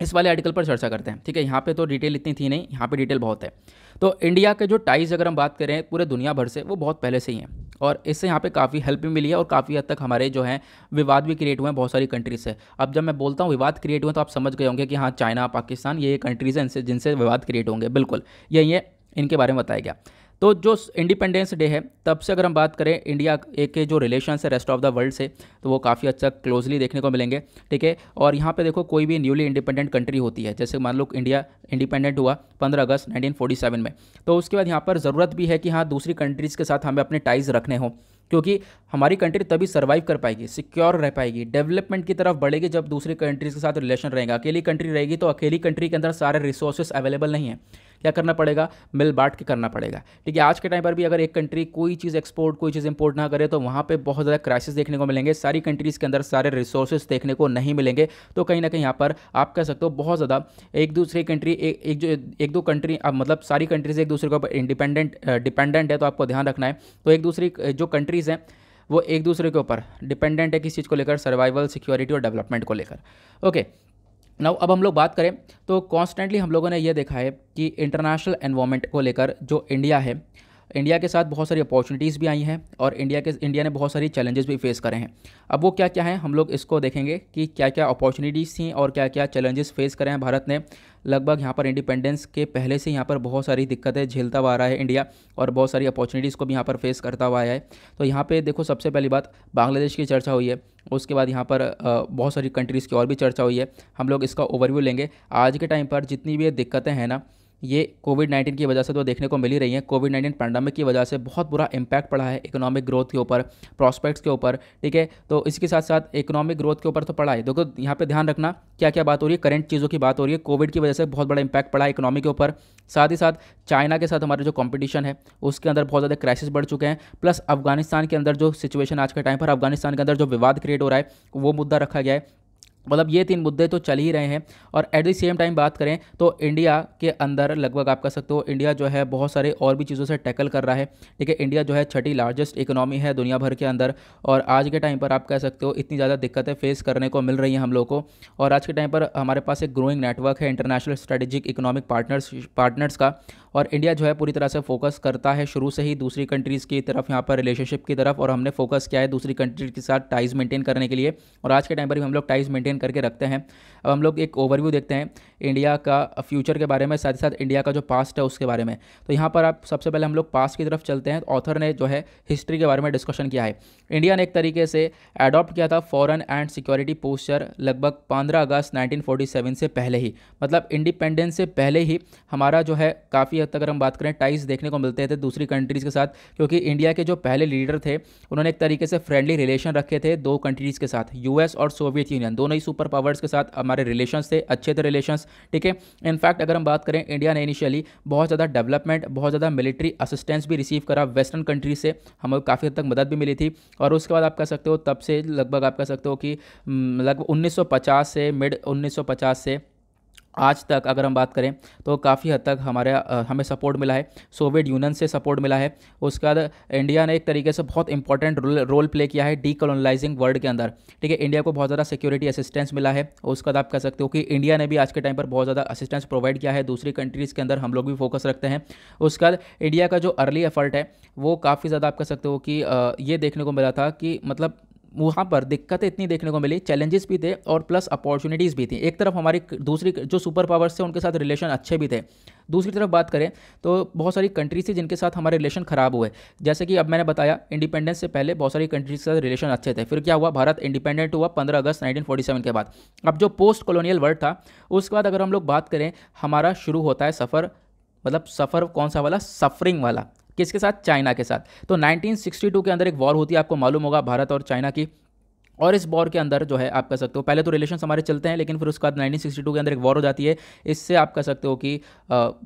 इस वाले आर्टिकल पर चर्चा करते हैं ठीक है यहाँ पे तो डिटेल इतनी थी नहीं यहाँ पे डिटेल बहुत है तो इंडिया के जो टाइज अगर हम बात करें पूरे दुनिया भर से वो बहुत पहले से ही हैं और इससे यहाँ पे काफ़ी हेल्प भी मिली है और काफ़ी हद तक हमारे जो हैं विवाद भी क्रिएट हुए हैं बहुत सारी कंट्रीज से अब जब मैं बोलता हूँ विवाद क्रिएट हुए तो आप समझ गए होंगे कि हाँ चाइना पाकिस्तान ये कंट्रीज हैं जिनसे विवाद क्रिएट होंगे बिल्कुल यही है इनके बारे में बताया गया तो जो इंडिपेंडेंस डे है तब से अगर हम बात करें इंडिया के जो रिलेशन है रेस्ट ऑफ द वर्ल्ड से तो वो काफ़ी अच्छा क्लोजली देखने को मिलेंगे ठीक है और यहाँ पे देखो कोई भी न्यूली इंडिपेंडेंट कंट्री होती है जैसे मान लो इंडिया इंडिपेंडेंट हुआ 15 अगस्त 1947 में तो उसके बाद यहाँ पर ज़रूरत भी है कि हाँ दूसरी कंट्रीज़ के साथ हमें अपने टाइज रखने हों क्योंकि हमारी कंट्री तभी सर्वाइव कर पाएगी सिक्योर रह पाएगी डेवलपमेंट की तरफ बढ़ेगी जब दूसरी कंट्रीज़ के साथ रिलेशन रहेगा अकेली कंट्री रहेगी तो अकेली कंट्री के अंदर सारे रिसोर्सेज अवेलेबल नहीं है क्या करना पड़ेगा मिल बांट के करना पड़ेगा ठीक है आज के टाइम पर भी अगर एक कंट्री कोई चीज़ एक्सपोर्ट कोई चीज़ इंपोर्ट ना करे तो वहाँ पर बहुत ज़्यादा क्राइसिस देखने को मिलेंगे सारी कंट्रीज़ के अंदर सारे रिसोर्सेज देखने को नहीं मिलेंगे तो कहीं ना कहीं यहाँ पर आप कह सकते हो बहुत ज़्यादा एक दूसरी कंट्री एक जो एक दो कंट्री मतलब सारी कंट्रीज़ एक दूसरे के ऊपर इंडिपेंडेंट डिपेंडेंट है तो आपको ध्यान रखना है तो एक दूसरी जो कंट्रीज़ हैं वो एक दूसरे के ऊपर डिपेंडेंट है किस चीज़ को लेकर सर्वाइवल सिक्योरिटी और डेवलपमेंट को लेकर ओके नाउ अब हम लोग बात करें तो कॉन्स्टेंटली हम लोगों ने यह देखा है कि इंटरनेशनल एनवायरमेंट को लेकर जो इंडिया है इंडिया के साथ बहुत सारी अपॉर्चुनिटीज़ भी आई हैं और इंडिया के इंडिया ने बहुत सारी चैलेंजेस भी फेस करे हैं अब वो क्या क्या हैं हम लोग इसको देखेंगे कि क्या क्या अपॉर्चुनिटीज़ थी और क्या क्या चैलेंजेस फेस करे हैं भारत ने लगभग यहाँ पर इंडिपेंडेंस के पहले से यहाँ पर बहुत सारी दिक्कतें झेलता हुआ रहा है इंडिया और बहुत सारी अपॉर्चुनिटीज़ को भी यहाँ पर फेस करता हुआ आया है तो यहाँ पर देखो सबसे पहली बात बांग्लादेश की चर्चा हुई है उसके बाद यहाँ पर बहुत सारी कंट्रीज़ की और भी चर्चा हुई है हम लोग इसका ओवरव्यू लेंगे आज के टाइम पर जितनी भी दिक्कतें हैं ना ये कोविड नाइन्टीन की वजह से तो देखने को मिल ही रही है कोविड नाइन्टीन पैंडमिक की वजह से बहुत बुरा इम्पैक्ट पड़ा है इकोनॉमिक ग्रोथ के ऊपर प्रॉस्पेक्ट्स के ऊपर ठीक है तो इसके साथ साथ इकोनॉमिक ग्रोथ के ऊपर तो पड़ा है देखो यहाँ पे ध्यान रखना क्या क्या बात हो रही है करंट चीज़ों की बात हो रही है कोविड की वजह से बहुत बड़ा इंपैक्ट पड़ा है इकोनॉमी के ऊपर साथ ही साथ चाइना के साथ हमारे जो कॉम्पिटिशन है उसके अंदर बहुत ज़्यादा क्राइसिस बढ़ चुके हैं प्लस अफगानिस्तान के अंदर जो सिचुएशन आज के टाइम पर अफगानिस्तान के अंदर जो विवाद क्रिएट हो रहा है वो मुद्दा रखा गया है मतलब ये तीन मुद्दे तो चल ही रहे हैं और एट द सेम टाइम बात करें तो इंडिया के अंदर लगभग आप कह सकते हो इंडिया जो है बहुत सारे और भी चीज़ों से टैकल कर रहा है ठीक है इंडिया जो है छठी लार्जेस्ट इकोनॉमी है दुनिया भर के अंदर और आज के टाइम पर आप कह सकते हो इतनी ज़्यादा दिक्कतें फेस करने को मिल रही हैं हम लोग को और आज के टाइम पर हमारे पास एक ग्रोइंग नेटवर्क है international strategic economic partners partners का और इंडिया जो है पूरी तरह से फोकस करता है शुरू से ही दूसरी कंट्रीज़ की तरफ यहाँ पर रिलेशनशिप की तरफ और हमने फोकस किया है दूसरी कंट्रीज के साथ टाइज़ मेंटेन करने के लिए और आज के टाइम पर भी हम लोग टाइज़ मेंटेन करके रखते हैं अब हम लोग एक ओवरव्यू देखते हैं इंडिया का फ्यूचर के बारे में साथ ही साथ इंडिया का जो पास्ट है उसके बारे में तो यहाँ पर आप सबसे पहले हम लोग पास्ट की तरफ चलते हैं ऑथर ने जो है हिस्ट्री के बारे में डिस्कशन किया है इंडिया ने एक तरीके से एडॉप्ट किया था फॉरन एंड सिक्योरिटी पोस्चर लगभग पंद्रह अगस्त नाइनटीन से पहले ही मतलब इंडिपेंडेंस से पहले ही हमारा जो है काफ़ी हद तक अगर हम बात करें टाइज देखने को मिलते थे दूसरी कंट्रीज़ के साथ क्योंकि इंडिया के जो पहले लीडर थे उन्होंने एक तरीके से फ्रेंडली रिलेशन रखे थे दो कंट्रीज़ के साथ यूएस और सोवियत यूनियन दोनों ही सुपर पावर्स के साथ हमारे रिलेशन थे अच्छे थे रिलेशन ठीक है इनफैक्ट अगर हम बात करें इंडिया ने इनिशियली बहुत ज़्यादा डेवलपमेंट बहुत ज़्यादा मिलिट्री असिस्टेंस भी रिसीव करा वेस्टर्न कंट्रीज से हमें काफ़ी हद तक मदद भी मिली थी और उसके बाद आप कह सकते हो तब से लगभग आप कह सकते हो कि हम्म, लगभग 1950 से मिड 1950 से आज तक अगर हम बात करें तो काफ़ी हद तक हमारे हमें सपोर्ट मिला है सोवियत यूनियन से सपोर्ट मिला है उसके बाद इंडिया ने एक तरीके से बहुत इंपॉर्टेंट रोल रोल प्ले किया है डीकोलोनाइजिंग वर्ल्ड के अंदर ठीक है इंडिया को बहुत ज़्यादा सिक्योरिटी असिस्टेंस मिला है उसके बाद तो आप कह सकते हो कि इंडिया ने भी आज के टाइम पर बहुत ज़्यादा असिस्टेंस प्रोवाइड किया है दूसरी कंट्रीज़ के अंदर हम लोग भी फोकस रखते हैं उसके बाद इंडिया का जो अर्ली एफर्ट है वो काफ़ी ज़्यादा आप कह सकते हो कि ये देखने को मिला था कि मतलब वहाँ पर दिक्कतें इतनी देखने को मिली चैलेंजेस भी थे और प्लस अपॉर्चुनिटीज़ भी थी एक तरफ हमारी दूसरी जो सुपर पावर्स थे उनके साथ रिलेशन अच्छे भी थे दूसरी तरफ बात करें तो बहुत सारी कंट्रीज थी जिनके साथ हमारे रिलेशन ख़राब हुए जैसे कि अब मैंने बताया इंडिपेंडेंस से पहले बहुत सारी कंट्रीज के साथ रिलेशन अच्छे थे फिर क्या हुआ भारत इंडिपेंडेंट हुआ पंद्रह अगस्त नाइनटीन के बाद अब जो पोस्ट कॉलोनियल वर्ल्ड था उसके बाद अगर हम लोग बात करें हमारा शुरू होता है सफ़र मतलब सफ़र कौन सा वाला सफरिंग वाला किसके साथ चाइना के साथ तो 1962 के अंदर एक वॉर होती है आपको मालूम होगा भारत और चाइना की और इस वॉर के अंदर जो है आप कह सकते हो पहले तो रिलेशन हमारे चलते हैं लेकिन फिर उसके बाद नाइनटीन के अंदर एक वॉर हो जाती है इससे आप कह सकते हो कि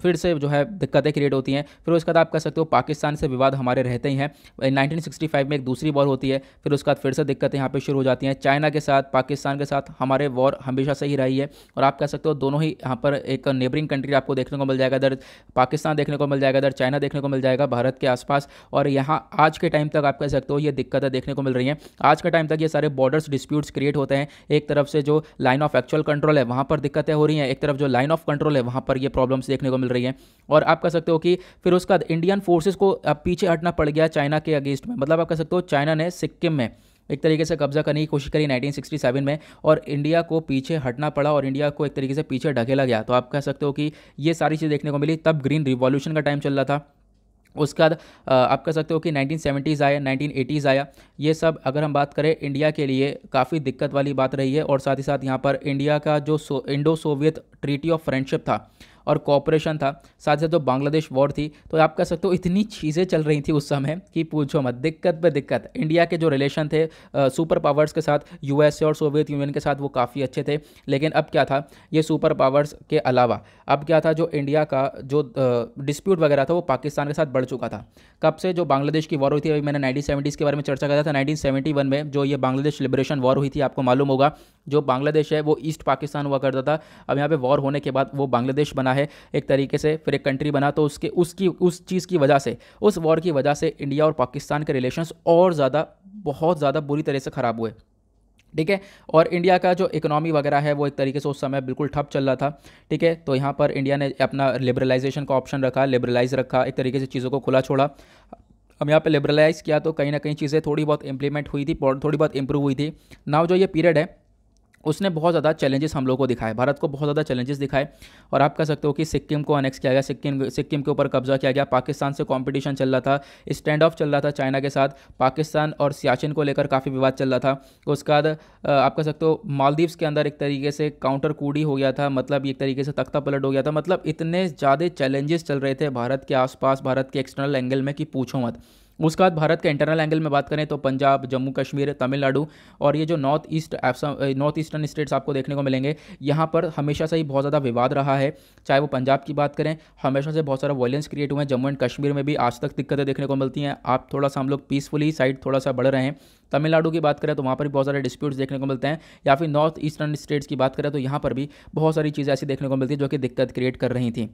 फिर से जो है दिक्कतें क्रिएट होती हैं फिर उसके बाद आप कह सकते हो पाकिस्तान से विवाद हमारे रहते ही हैं नाइनटीन में एक दूसरी वॉर होती है फिर उसके बाद फिर से दिक्कतें यहाँ पर शुरू हो जाती हैं चाइना के साथ पाकिस्तान के साथ हमारे वॉर हमेशा से ही रही है और आप कह सकते हो दोनों ही यहाँ पर एक नेबरिंग कंट्री आपको देखने को मिल जाएगा इधर पाकिस्तान देखने को मिल जाएगा इधर चाइना देखने को मिल जाएगा भारत के आसपास और यहाँ आज के टाइम तक आप कह सकते हो ये दिक्कतें देखने को मिल रही हैं आज के टाइम तक ये सारे बॉर्डर्स डिस्प्यूट्स क्रिएट होते हैं एक तरफ से जो लाइन ऑफ एक्चुअल कंट्रोल है वहाँ पर दिक्कतें हो रही हैं एक तरफ जो लाइन ऑफ कंट्रोल है वहाँ पर ये प्रॉब्लम्स देखने को मिल रही हैं और आप कह सकते हो कि फिर उसका इंडियन फोर्सेज को पीछे हटना पड़ गया चाइना के अगेंस्ट में मतलब आप कह सकते हो चाइना ने सिक्किम में एक तरीके से कब्जा करने की कोशिश करी 1967 में और इंडिया को पीछे हटना पड़ा और इंडिया को एक तरीके से पीछे ढकेला गया तो आप कह सकते हो कि ये सारी चीज़ देखने को मिली तब ग्रीन रिवॉल्यूशन का टाइम चल रहा था उसके बाद आप कह सकते हो कि 1970s आया 1980s आया ये सब अगर हम बात करें इंडिया के लिए काफ़ी दिक्कत वाली बात रही है और साथ ही साथ यहाँ पर इंडिया का जो Indo Soviet treaty of friendship था और कॉपरेशन था साथ साथ जो तो बांग्लादेश वॉर थी तो आप कह सकते हो इतनी चीज़ें चल रही थी उस समय कि पूछो मत दिक्कत पर दिक्कत इंडिया के जो रिलेशन थे सुपर पावर्स के साथ यू और सोवियत यूनियन के साथ वो काफ़ी अच्छे थे लेकिन अब क्या था ये सुपर पावर्स के अलावा अब क्या था जो इंडिया का जो डिस्प्यूट वगैरह था वो पाकिस्तान के साथ बढ़ चुका था कब से जो बांग्लादेश की वॉर हुई थी अभी मैंने नाइनटीन सेवेंटीज़ के बारे में चर्चा करा था नाइनटीन सेवेंटी वन में जो ये बांग्लादेश लिबरेशन वॉर हुई थी आपको मालूम होगा जो बांग्लादेश है वो ईस्ट पाकिस्तान हुआ करता था अब यहाँ पे वॉर होने के बाद वो बांग्लादेश बना है एक तरीके से फिर एक कंट्री बना तो उसके उसकी उस चीज़ की वजह से उस वॉर की वजह से इंडिया और पाकिस्तान के रिलेशन और ज़्यादा बहुत ज़्यादा बुरी तरह से ख़राब हुए ठीक है और इंडिया का जो इकोनॉमी वगैरह है वो एक तरीके से उस समय बिल्कुल ठप चल रहा था ठीक है तो यहाँ पर इंडिया ने अपना लिबरलाइजेशन का ऑप्शन रखा लिबरलाइज रखा एक तरीके से चीज़ों को खुला छोड़ा हम यहाँ पे लिबरलाइज़ किया तो कहीं ना कहीं चीज़ें थोड़ी बहुत इंप्लीमेंट हुई थी थोड़ी बहुत इंप्रूव हुई थी नाव जो ये पीरियड है उसने बहुत ज़्यादा चैलेंजेस हम लोग को दिखाए भारत को बहुत ज़्यादा चैलेंजेस दिखाए और आप कह सकते हो कि सिक्किम को अनेक्स किया गया सिक्किम सिक्किम के ऊपर कब्जा किया गया पाकिस्तान से कॉम्पिटिशन चल रहा था स्टैंड ऑफ चल रहा था चाइना के साथ पाकिस्तान और सियाचिन को लेकर काफ़ी विवाद चल रहा था उसके बाद आप कह सकते हो मालदीव्स के अंदर एक तरीके से काउंटर कूडी हो गया था मतलब एक तरीके से तख्ता पलट हो गया था मतलब इतने ज़्यादा चैलेंजेस चल रहे थे भारत के आसपास भारत के एक्सटर्नल एंगल में कि पूछो मत उसके बाद भारत के इंटरनल एंगल में बात करें तो पंजाब जम्मू कश्मीर तमिलनाडु और ये जो north east north eastern states आपको देखने को मिलेंगे यहाँ पर हमेशा से ही बहुत ज़्यादा विवाद रहा है चाहे वो पंजाब की बात करें हमेशा से बहुत सारा वॉयलेंस क्रिएट हुए हैं जम्मू एंड कश्मीर में भी आज तक दिक्कतें देखने को मिलती हैं आप थोड़ा सा हम लोग पीसफुली साइड थोड़ा सा बढ़ रहे हैं तमिलनाडु की बात करें तो वहाँ पर भी बहुत सारे डिस्प्यूट्स देखने को मिलते हैं या फिर नॉर्थ ईस्टर्न स्टेट्स की बात करें तो यहाँ पर भी बहुत सारी चीज़ें ऐसी देखने को मिलती हैं जो कि दिक्कत क्रिएट कर रही थी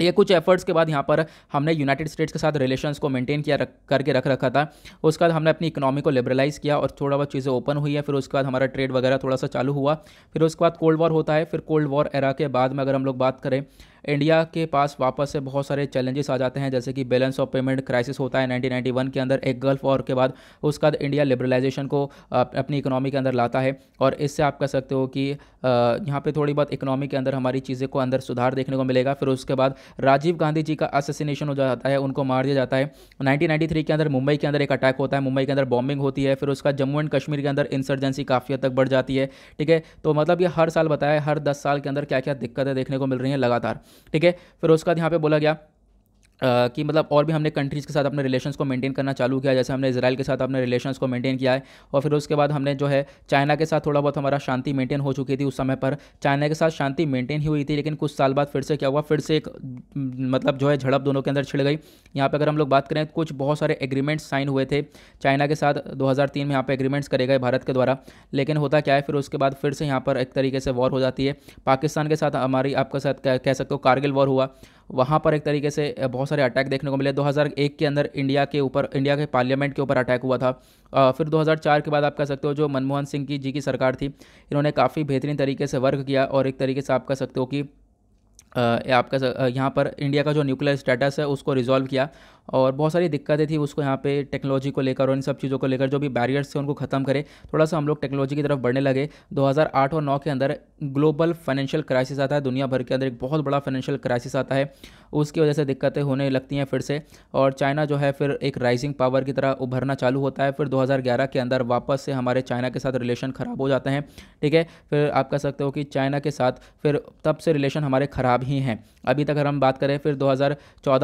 ये कुछ एफर्ट्स के बाद यहाँ पर हमने यूनाइटेड स्टेट्स के साथ रिलेशंस को मेंटेन किया रख करके रख रखा था उसके बाद हमने अपनी इकोनॉमी को लिबरलाइज़ किया और थोड़ा बहुत चीज़ें ओपन हुई है फिर उसके बाद हमारा ट्रेड वगैरह थोड़ा सा चालू हुआ फिर उसके बाद कोल्ड वॉर होता है फिर कोल्ड वॉर एरा के बाद में अगर हम लोग बात करें इंडिया के पास वापस से बहुत सारे चैलेंजेस आ जाते हैं जैसे कि बैलेंस ऑफ पेमेंट क्राइसिस होता है 1991 के अंदर एक गल्फ वॉर के बाद उसका इंडिया लिबरलाइजेशन को अपनी इकोनॉमी के अंदर लाता है और इससे आप कह सकते हो कि यहाँ पे थोड़ी बहुत इकोनॉमी के अंदर हमारी चीज़ें को अंदर सुधार देखने को मिलेगा फिर उसके बाद राजीव गांधी जी का असेसिनेशन हो जाता है उनको मार दिया जाता है नाइनटीन के अंदर मुंबई के अंदर एक अटैक होता है मुंबई के अंदर बॉम्बिंग होती है फिर उसका जम्मू एंड कश्मीर के अंदर इंसर्जेंसी काफ़ी हद तक बढ़ जाती है ठीक है तो मतलब ये हर साल बताया हर दस साल के अंदर क्या क्या दिक्कतें देखने को मिल रही हैं लगातार ठीक है फिर उसके बाद यहाँ पे बोला गया Uh, कि मतलब और भी हमने कंट्रीज़ के साथ अपने रिलेशंस को मेंटेन करना चालू किया जैसे हमने इसराइल के साथ अपने रिलेशंस को मेंटेन किया है और फिर उसके बाद हमने जो है चाइना के साथ थोड़ा बहुत हमारा शांति मेंटेन हो चुकी थी उस समय पर चाइना के साथ शांति मेंटेन ही हुई थी लेकिन कुछ साल बाद फिर से क्या हुआ फिर से एक मतलब जो है झड़प दोनों के अंदर छिड़ गई यहाँ पर अगर हम लोग बात करें तो कुछ बहुत सारे एग्रीमेंट्स साइन हुए थे चाइना के साथ 2003 में यहाँ पर एग्रीमेंट्स करे गए भारत के द्वारा लेकिन होता क्या है फिर उसके बाद फिर से यहाँ पर एक तरीके से वॉर हो जाती है पाकिस्तान के साथ हमारी आपके साथ कह सकते हो कारगिल वॉर हुआ वहाँ पर एक तरीके से बहुत सारे अटैक देखने को मिले 2001 के अंदर इंडिया के ऊपर इंडिया के पार्लियामेंट के ऊपर अटैक हुआ था आ, फिर 2004 के बाद आप कह सकते हो जो मनमोहन सिंह की जी की सरकार थी इन्होंने काफ़ी बेहतरीन तरीके से वर्क किया और एक तरीके से आप कह सकते हो कि आपका यहाँ पर इंडिया का जो न्यूक्लियर स्टेटस है उसको रिजॉल्व किया और बहुत सारी दिक्कतें थी उसको यहाँ पे टेक्नोलॉजी को लेकर और इन सब चीज़ों को लेकर जो भी बैरियर्स थे उनको ख़त्म करें थोड़ा सा हम लोग टेक्नोलॉजी की तरफ बढ़ने लगे 2008 और 9 के अंदर ग्लोबल फाइनेंशियल क्राइसिस आता है दुनिया भर के अंदर एक बहुत बड़ा फाइनेंशियल क्राइसिस आता है उसकी वजह से दिक्कतें होने लगती हैं फिर से और चाइना जो है फिर एक राइजिंग पावर की तरह उभरना चालू होता है फिर 2011 के अंदर वापस से हमारे चाइना के साथ रिलेशन ख़राब हो जाते हैं ठीक है फिर आप कह सकते हो कि चाइना के साथ फिर तब से रिलेशन हमारे ख़राब ही हैं अभी तक अगर हम बात करें फिर दो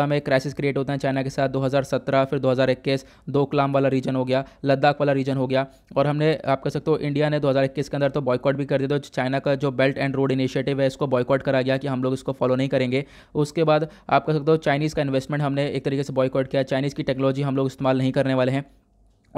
में क्राइसिस क्रिएट होता है चाइना के के साथ 2017 फिर 2021 दोकलाम वाला रीजन हो गया लद्दाख वाला रीजन हो गया और हमने आप कह सकते हो इंडिया ने 2021 के अंदर तो बॉयकॉट भी कर दिया तो चाइना का जो बेल्ट एंड रोड इनिशिएटिव है इसको बॉयकॉट करा गया कि हम लोग इसको फॉलो नहीं करेंगे उसके बाद आप कह सकते हो चाइनीज़ का इन्वेस्टमेंट हमने एक तरीके से बॉयकॉट किया चाइनीज़ की टेक्नोलॉजी हम लोग इस्तेमाल नहीं करने वाले हैं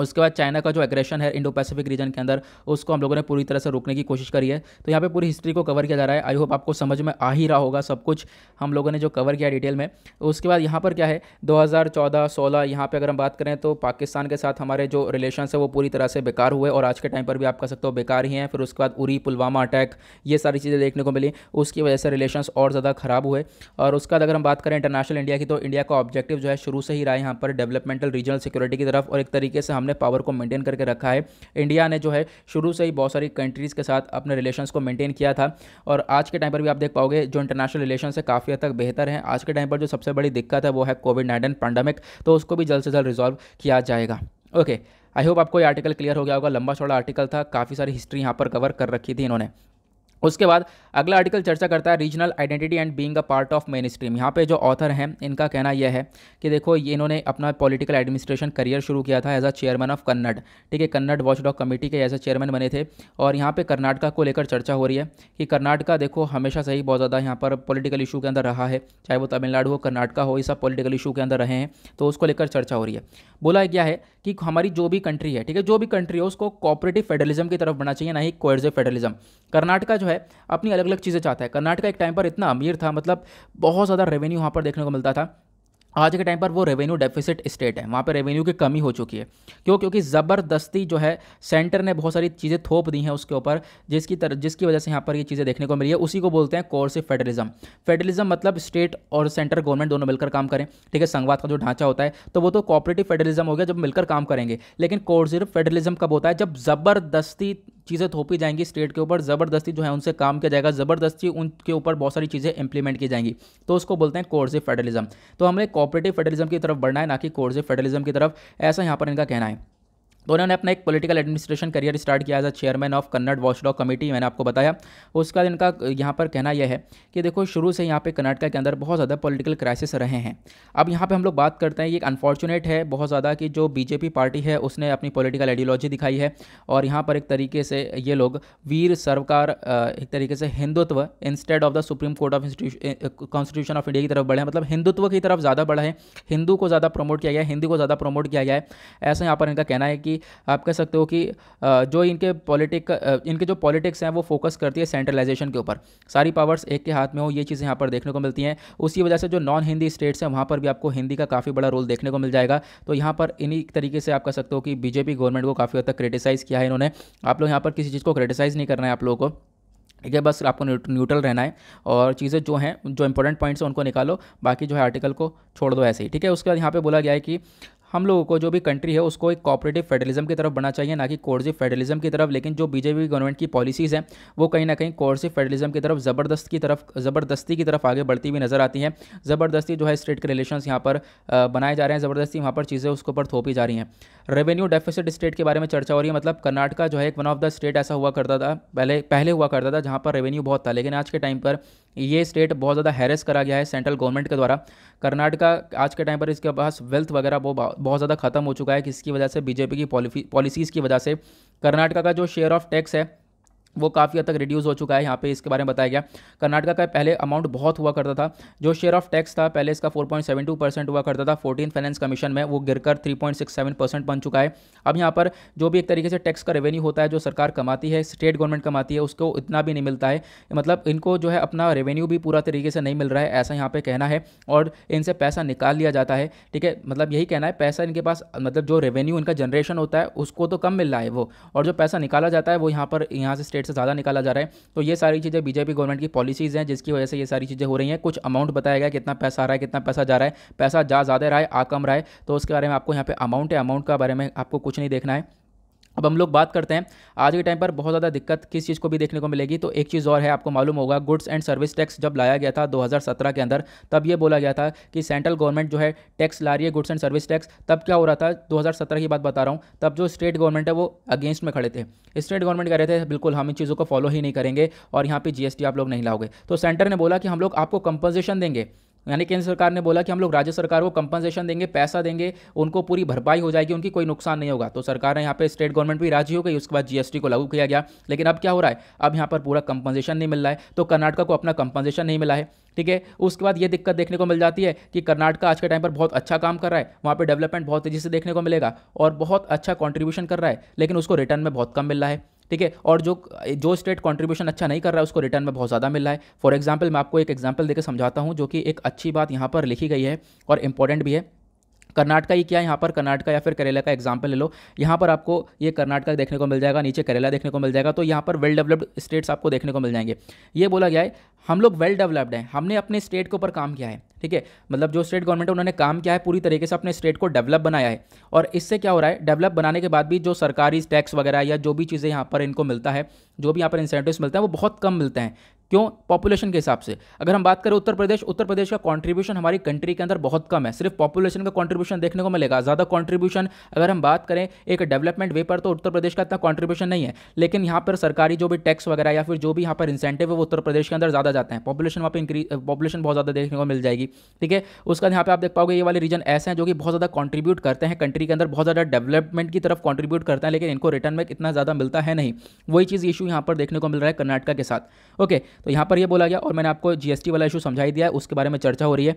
उसके बाद चाइना का जो एग्रेशन है इंडो पैसिफिक रीजन के अंदर उसको हम लोगों ने पूरी तरह से रोकने की कोशिश करी है तो यहाँ पे पूरी हिस्ट्री को कवर किया जा रहा है आई होप आपको समझ में आ ही रहा होगा सब कुछ हम लोगों ने जो कवर किया डिटेल में उसके बाद यहाँ पर क्या है 2014 16 यहाँ पे अगर हम बात करें तो पाकिस्तान के साथ हमारे जो रिलेशन है वो पूरी तरह से बेकार हुए और आज के टाइम पर भी आप कह सकते हो बेकार ही हैं फिर उसके बाद उरी पुलवामा अटैक ये सारी चीज़ें देखने को मिली उसकी वजह से रिलेशन और ज़्यादा ख़राब हुए और उसके बाद अगर हम बात करें इंटरनेशनल इंडिया की तो इंडिया का ऑब्जेक्टिव जो है शुरू से ही रहा है यहाँ पर डेवलपमेंटल रीजनल सिक्योरिटी की तरफ और एक तरीके से हमने पावर को मेंटेन करके रखा है इंडिया ने जो है शुरू से ही बहुत सारी कंट्रीज़ के साथ अपने रिलेशंस को मेंटेन किया था और आज के टाइम पर भी आप देख पाओगे जो इंटरनेशनल रिलेशन है काफ़ी हद तक बेहतर है आज के टाइम पर जो सबसे बड़ी दिक्कत है वो है कोविड नाइन्टीन पैंडमिक तो उसको भी जल्द से जल्द रिजॉल्व किया जाएगा ओके आई होप आपको ये आर्टिकल क्लियर हो गया होगा लंबा चौड़ा आर्टिकल था काफ़ी सारी हिस्ट्री यहाँ पर कवर कर रखी थी इन्होंने उसके बाद अगला आर्टिकल चर्चा करता है regional identity and being a part of mainstream यहाँ पे जो ऑथर हैं इनका कहना यह है कि देखो ये इन्होंने अपना पॉलिटिकल एडमिनिस्ट्रेशन करियर शुरू किया था as a chairman of Kannada ठीक है कन्नड़ डॉग कमेटी के एज अ चेयरमैन बने थे और यहाँ पर कर्नाटका को लेकर चर्चा हो रही है कि कर्नाटका देखो हमेशा से ही बहुत ज़्यादा यहाँ पर पॉलिटिकल इशू के अंदर रहा है चाहे वो तमिलनाडु हो कर्नाटका हो ये सब पॉलिटिकल इशू के अंदर रहे हैं तो उसको लेकर चर्चा हो रही है बोला गया है कि हमारी जो भी कंट्री है ठीक है जो भी कंट्री है उसको कॉपरेटिव फेडरलिज्म की तरफ बढ़ना चाहिए ना ही कोर्जिव फेडरलिज्म कर्नाटका जो है है अपनी अलग अलग चीज़ें चाहता है कर्नाटका एक टाइम पर इतना अमीर था मतलब बहुत ज़्यादा रेवेन्यू वहाँ पर देखने को मिलता था आज के टाइम पर वो रेवेन्यू डेफिसिट स्टेट है वहाँ पर रेवेन्यू की कमी हो चुकी है क्यों क्योंकि ज़बरदस्ती जो है सेंटर ने बहुत सारी चीज़ें थोप दी हैं उसके ऊपर जिसकी तरह जिसकी वजह से यहाँ पर ये चीज़ें देखने को मिली है उसी को बोलते हैं कोर्स ऑफ फेडरलिज्म फेडरलिज्म मतलब स्टेट और सेंटर गवर्नमेंट दोनों मिलकर काम करें ठीक है संघवाद का जो ढांचा होता है तो वो तो कॉपरेटिव फेडरलिज्म हो गया जब मिलकर काम करेंगे लेकिन कोर्स ऑफ फेडरलिज्म कब होता है जब ज़बरदस्ती चीज़ें थोपी जाएंगी स्टेट के ऊपर ज़बरदस्ती जो है उनसे काम किया जाएगा ज़बरदस्ती उनके ऊपर बहुत सारी चीज़ें इंप्लीमेंट की जाएंगी तो उसको बोलते हैं कोर्स फेडरलिज्म तो हमें कॉपरेटिव फेडरलिज्म की तरफ बढ़ना है ना कि कोर्स फेडरलिज्म की तरफ ऐसा यहाँ पर इनका कहना है तो उन्होंने अपना एक पॉलिटिकल एडमिनिस्ट्रेशन करियर स्टार्ट किया as a chairman of Kannada watchdog committee मैंने आपको बताया उसका इनका यहाँ पर कहना यह है कि देखो शुरू से यहाँ पे कर्नाटका के अंदर बहुत ज़्यादा पॉलिटिकल क्राइसिस रहे हैं अब यहाँ पे हम लोग बात करते हैं ये अनफॉर्चुनेट है बहुत ज़्यादा कि जो बीजेपी पार्टी है उसने अपनी पॉलिटिकल आइडियोलॉजी दिखाई है और यहाँ पर एक तरीके से ये लोग वीर सरकार एक तरीके से Hindutva instead of the supreme court of constitution of India की तरफ बढ़े हैं मतलब हिंदुत्व की तरफ ज़्यादा बढ़ा है हिंदू को ज़्यादा प्रमोट किया गया है हिंदी को ज़्यादा प्रमोट किया गया है ऐसा यहाँ पर इनका कहना है कि कि आप कह सकते हो कि जो इनके पॉलिटिक इनके जो पॉलिटिक्स हैं वो फोकस करती है सेंट्रलाइजेशन के ऊपर सारी पावर्स एक के हाथ में हो ये चीज़ें यहाँ पर देखने को मिलती हैं उसी वजह से जो नॉन हिंदी स्टेट्स हैं वहाँ पर भी आपको हिंदी का काफ़ी बड़ा रोल देखने को मिल जाएगा तो यहाँ पर इन्हीं तरीके से आप कह सकते हो कि बीजेपी गवर्नमेंट को काफ़ी हद तक क्रिटिसाइज़ किया है इन्होंने आप लोग यहाँ पर किसी चीज़ को क्रिटिसाइज़ नहीं करना है आप लोगों को ठीक है बस आपको न्यूट्रल रहना है और चीज़ें जो हैं जो इंपॉर्टेंट पॉइंट्स हैं उनको निकालो बाकी जो है आर्टिकल को छोड़ दो ऐसे ही ठीक है उसके बाद यहाँ पे बोला गया है कि हम लोगों को जो भी कंट्री है उसको एक कॉपरेटिव फेडरलिज्म की तरफ बना चाहिए ना कि कोर्सिव फेडरलिज्म की तरफ लेकिन जो बीजेपी गवर्नमेंट की पॉलिसीज़ हैं वो कहीं ना कहीं कोर्सिव फेडरलिज्म की तरफ ज़बरदस्त की तरफ ज़बरदस्ती की तरफ आगे बढ़ती हुई नज़र आती है ज़बरदस्ती जो है स्टेट के रिलेशन यहाँ पर बनाए जा रहे हैं ज़बरदस्ती वहाँ पर चीज़ें उसके ऊपर थोपी जा रही हैं रेवेन्यू डेफिसिट स्टेट के बारे में चर्चा हो रही है मतलब कर्नाटका जो है एक वन ऑफ द स्टेट ऐसा हुआ करता था पहले पहले हुआ करता था जहाँ पर रेवेन्यू बहुत था लेकिन आज के टाइम पर ये स्टेट बहुत ज़्यादा हैरेस करा गया है सेंट्रल गवर्नमेंट के द्वारा कर्नाटका आज के टाइम पर इसके पास वेल्थ वगैरह वो बहुत ज़्यादा खत्म हो चुका है किसकी वजह से बीजेपी की पॉलिसीज़ की वजह से कर्नाटका का जो शेयर ऑफ टैक्स है वो काफ़ी हद तक रिड्यूस हो चुका है यहाँ पे इसके बारे में बताया गया कर्नाटका का पहले अमाउंट बहुत हुआ करता था जो शेयर ऑफ टैक्स था पहले इसका 4.72 परसेंट हुआ करता था 14 फाइनेंस कमीशन में वो गिरकर 3.67 परसेंट बन चुका है अब यहाँ पर जो भी एक तरीके से टैक्स का रेवेन्यू होता है जो सरकार कमाती है स्टेट गवर्नमेंट कमाती है उसको इतना भी नहीं मिलता है मतलब इनको जो है अपना रेवेन्यू भी पूरा तरीके से नहीं मिल रहा है ऐसा यहाँ पर कहना है और इनसे पैसा निकाल लिया जाता है ठीक है मतलब यही कहना है पैसा इनके पास मतलब जो रेवेन्यू इनका जनरेशन होता है उसको तो कम मिल रहा है वो और जो पैसा निकाला जाता है वो यहाँ पर यहाँ से स्टेट रेट से ज़्यादा निकाला जा रहा है तो ये सारी चीज़ें बीजेपी गवर्नमेंट की पॉलिसीज़ हैं जिसकी वजह से ये सारी चीज़ें हो रही हैं कुछ अमाउंट बताया गया कितना पैसा आ रहा है कितना पैसा जा रहा है पैसा जा ज़्यादा रहा है आ कम रहा है तो उसके बारे में आपको यहाँ पे अमाउंट है अमाउंट का बारे में आपको कुछ नहीं देखना है अब हम लोग बात करते हैं आज के टाइम पर बहुत ज़्यादा दिक्कत किस चीज़ को भी देखने को मिलेगी तो एक चीज़ और है आपको मालूम होगा गुड्स एंड सर्विस टैक्स जब लाया गया था 2017 के अंदर तब ये बोला गया था कि सेंट्रल गवर्नमेंट जो है टैक्स ला रही है गुड्स एंड सर्विस टैक्स तब क्या हो रहा था 2017 की बात बता रहा हूँ तब जो स्टेट गवर्नमेंट है वो अगेंस्ट में खड़े थे स्टेट गवर्नमेंट कह रहे थे बिल्कुल हम इन चीज़ों को फॉलो ही नहीं करेंगे और यहाँ पर जी आप लोग नहीं लाओगे तो सेंटर ने बोला कि हम लोग आपको कंपनसेशन देंगे यानी केंद्र सरकार ने बोला कि हम लोग राज्य सरकार को कंपनसेशन देंगे पैसा देंगे उनको पूरी भरपाई हो जाएगी उनकी कोई नुकसान नहीं होगा तो सरकार ने यहाँ पे स्टेट गवर्नमेंट भी राजी हो गई उसके बाद जीएसटी को लागू किया गया लेकिन अब क्या हो रहा है अब यहाँ पर पूरा कंपनसेशन नहीं मिल रहा है तो कर्नाटका को अपना कंपनसेशन नहीं मिला है ठीक है उसके बाद ये दिक्कत देखने को मिल जाती है कि कर्नाटका आज के टाइम पर बहुत अच्छा काम कर रहा है वहाँ पर डेवलपमेंट बहुत तेज़ी से देखने को मिलेगा और बहुत अच्छा कॉन्ट्रीब्यूशन कर रहा है लेकिन उसको रिटर्न में बहुत कम मिल रहा है ठीक है और जो जो स्टेट कॉन्ट्रीब्यूशन अच्छा नहीं कर रहा है उसको रिटर्न में बहुत ज़्यादा मिल रहा है फॉर एग्जाम्पल मैं आपको एक एग्जाम्पल देकर समझाता हूँ जो कि एक अच्छी बात यहाँ पर लिखी गई है और इंपॉर्टेंट भी है कर्नाटका ये क्या है यहाँ पर कर्नाटका या फिर करेला का एग्जाम्पल ले लो यहाँ पर आपको ये कर्नाटका देखने को मिल जाएगा नीचे करेला देखने को मिल जाएगा तो यहाँ पर वेल डेवलप्ड स्टेट्स आपको देखने को मिल जाएंगे ये बोला गया है हम लोग वेल डेवलप्ड हैं हमने अपने स्टेट के ऊपर काम किया है ठीक है मतलब जो स्टेट गवर्नमेंट है उन्होंने काम किया है पूरी तरीके से अपने स्टेट को डेवलप बनाया है और इससे क्या हो रहा है डेवलप बनाने के बाद भी जो सरकारी टैक्स वगैरह या जो भी चीज़ें यहाँ पर इनको मिलता है जो भी यहाँ पर इंसेंटिव मिलते हैं वो बहुत कम मिलते हैं क्यों पॉपुलेशन के हिसाब से अगर हम बात करें उत्तर प्रदेश उत्तर प्रदेश का कॉन्ट्रीब्यूशन हमारी कंट्री के अंदर बहुत कम है सिर्फ पॉपुलेशन का कॉन्ट्रीब्यूशन देखने को मिलेगा ज़्यादा कॉन्ट्रीब्यूशन अगर हम बात करें एक डेवलपमेंट वे पर तो उत्तर प्रदेश का इतना कॉन्ट्रीब्यूशन नहीं है लेकिन यहाँ पर सरकारी जो भी टैक्स वगैरह या फिर जो भी यहाँ पर इंसेंटिव है वो उत्तर प्रदेश के अंदर ज़्यादा जाते हैं पॉपुलेशन वहाँ पर इंक्रीज पॉपुलेशन बहुत ज़्यादा देखने को मिल जाएगी ठीक है उसका यहाँ पर आप देख पाओगे ये वाले रीजन ऐसे हैं जो कि बहुत ज़्यादा कॉन्ट्रीब्यूट करते हैं कंट्री के अंदर बहुत ज़्यादा डेवलपमेंट की तरफ कॉन्ट्रीब्यूट करते हैं लेकिन इनको रिटर्न में इतना ज़्यादा मिलता है नहीं वही चीज़ इशू यहाँ पर देखने को मिल रहा है कर्नाटका के साथ ओके तो यहाँ पर यह बोला गया और मैंने आपको जीएसटी वाला इशू समझाई दिया है उसके बारे में चर्चा हो रही है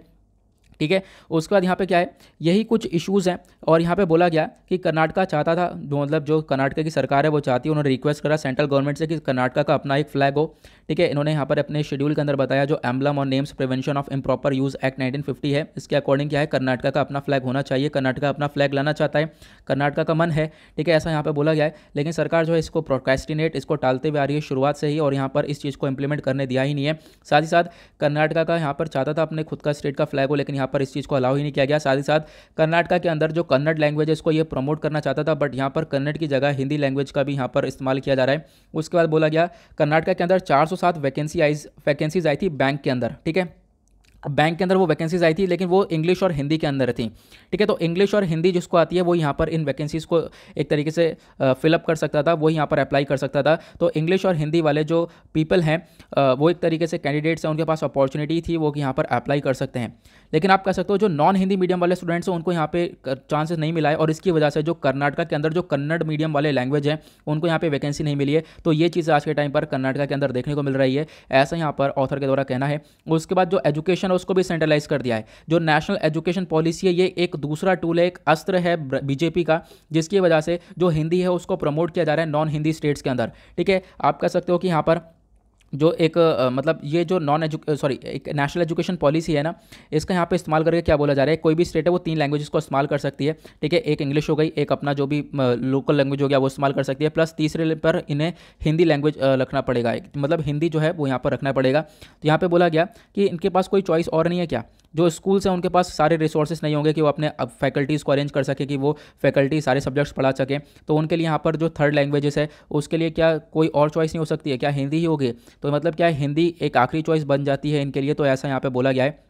ठीक है उसके बाद यहाँ पे क्या है यही कुछ इश्यूज़ हैं और यहाँ पे बोला गया कि कर्नाटका चाहता था जो मतलब जो कर्नाटका की सरकार है वो चाहती है उन्होंने रिक्वेस्ट करा सेंट्रल गवर्नमेंट से कि कर्नाटका का अपना एक फ्लैग हो ठीक है इन्होंने यहाँ पर अपने शेड्यूल के अंदर बताया जो एम्बलम और names prevention of improper use act nineteen है इसके अकॉर्डिंग क्या है कर्नाटका का अपना फ्लैग होना चाहिए कर्नाटका अपना फ्लैग लाना चाहता है कर्नाटका का मन है ठीक है ऐसा यहाँ पर बोला गया है लेकिन सरकार जो है इसको प्रोकेस्टिनेट इसको टालते हुए आ रही है शुरुआत से ही और यहाँ पर इस चीज़ को इम्प्लीमेंट करने दिया ही नहीं है साथ ही साथ कर्नाटका का यहाँ पर चाहता था अपने खुद का स्टेट का फ्लैग हो लेकिन यहाँ पर इस चीज़ को अलाउ ही नहीं किया गया साथ ही साथ कर्नाटका के अंदर जो कन्नड़ लैंग्वेज है इसको ये प्रमोट करना चाहता था बट यहाँ पर कन्नड़ की जगह हिंदी लैंग्वेज का भी यहाँ पर इस्तेमाल किया जा रहा है उसके बाद बोला गया कर्नाटका के अंदर चार वैकेंसी आई वैकेंसीज आई थी बैंक के अंदर ठीक है बैंक के अंदर वो वैकेंसीज आई थी लेकिन वो इंग्लिश और हिंदी के अंदर थी ठीक है तो इंग्लिश और हिंदी जिसको आती है वो यहाँ पर इन वैकेंसीज़ को एक तरीके से फिलअप कर सकता था वो यहाँ पर अप्लाई कर सकता था तो इंग्लिश और हिंदी वाले जो पीपल हैं वो एक तरीके से कैंडिडेट्स हैं उनके पास अपॉर्चुनिटी थी वो यहाँ पर अप्लाई कर सकते हैं लेकिन आप कह सकते हो जो नॉन हिंदी मीडियम वाले स्टूडेंट्स हैं उनको यहाँ पे चांसेस नहीं मिला है और इसकी वजह से जो कर्नाटका के अंदर जो कन्नड़ मीडियम वाले लैंग्वेज हैं उनको यहाँ पे वैकेंसी नहीं मिली है तो ये चीज़ आज के टाइम पर कर्नाटका के अंदर देखने को मिल रही है ऐसा यहाँ पर ऑथर के द्वारा कहना है उसके बाद जो एजुकेशन है उसको भी सेंट्रलाइज कर दिया है जो नेशनल एजुकेशन पॉलिसी है ये एक दूसरा टूल है एक अस्त्र है बीजेपी का जिसकी वजह से जो हिंदी है उसको प्रमोट किया जा रहा है नॉन हिंदी स्टेट्स के अंदर ठीक है आप कह सकते हो कि यहाँ पर जो एक मतलब ये जो नॉन एजु सॉरी एक नेशनल एजुकेशन पॉलिसी है ना इसका यहाँ पे इस्तेमाल करके क्या बोला जा रहा है कोई भी स्टेट है वो तीन लैंग्वेज को इस्तेमाल कर सकती है ठीक है एक इंग्लिश हो गई एक अपना जो भी लोकल लैंग्वेज हो गया वो इस्तेमाल कर सकती है प्लस तीसरे पर इन्हें हिंदी लैंग्वेज रखना पड़ेगा मतलब हिंदी जो है वो यहाँ पर रखना पड़ेगा तो यहाँ पर बोला गया कि इनके पास कोई चॉइस और नहीं है क्या जो स्कूल्स हैं उनके पास सारे रिसोर्सेज नहीं होंगे कि वो अपने फैकल्टीज़ को अरेंज कर सके कि वो फैकल्टी सारे सब्जेक्ट्स पढ़ा सकें तो उनके लिए यहाँ पर जो थर्ड लैंग्वेजेस है उसके लिए क्या कोई और चॉइस नहीं हो सकती है क्या हिंदी ही होगी तो मतलब क्या हिंदी एक आखिरी चॉइस बन जाती है इनके लिए तो ऐसा यहाँ पर बोला गया है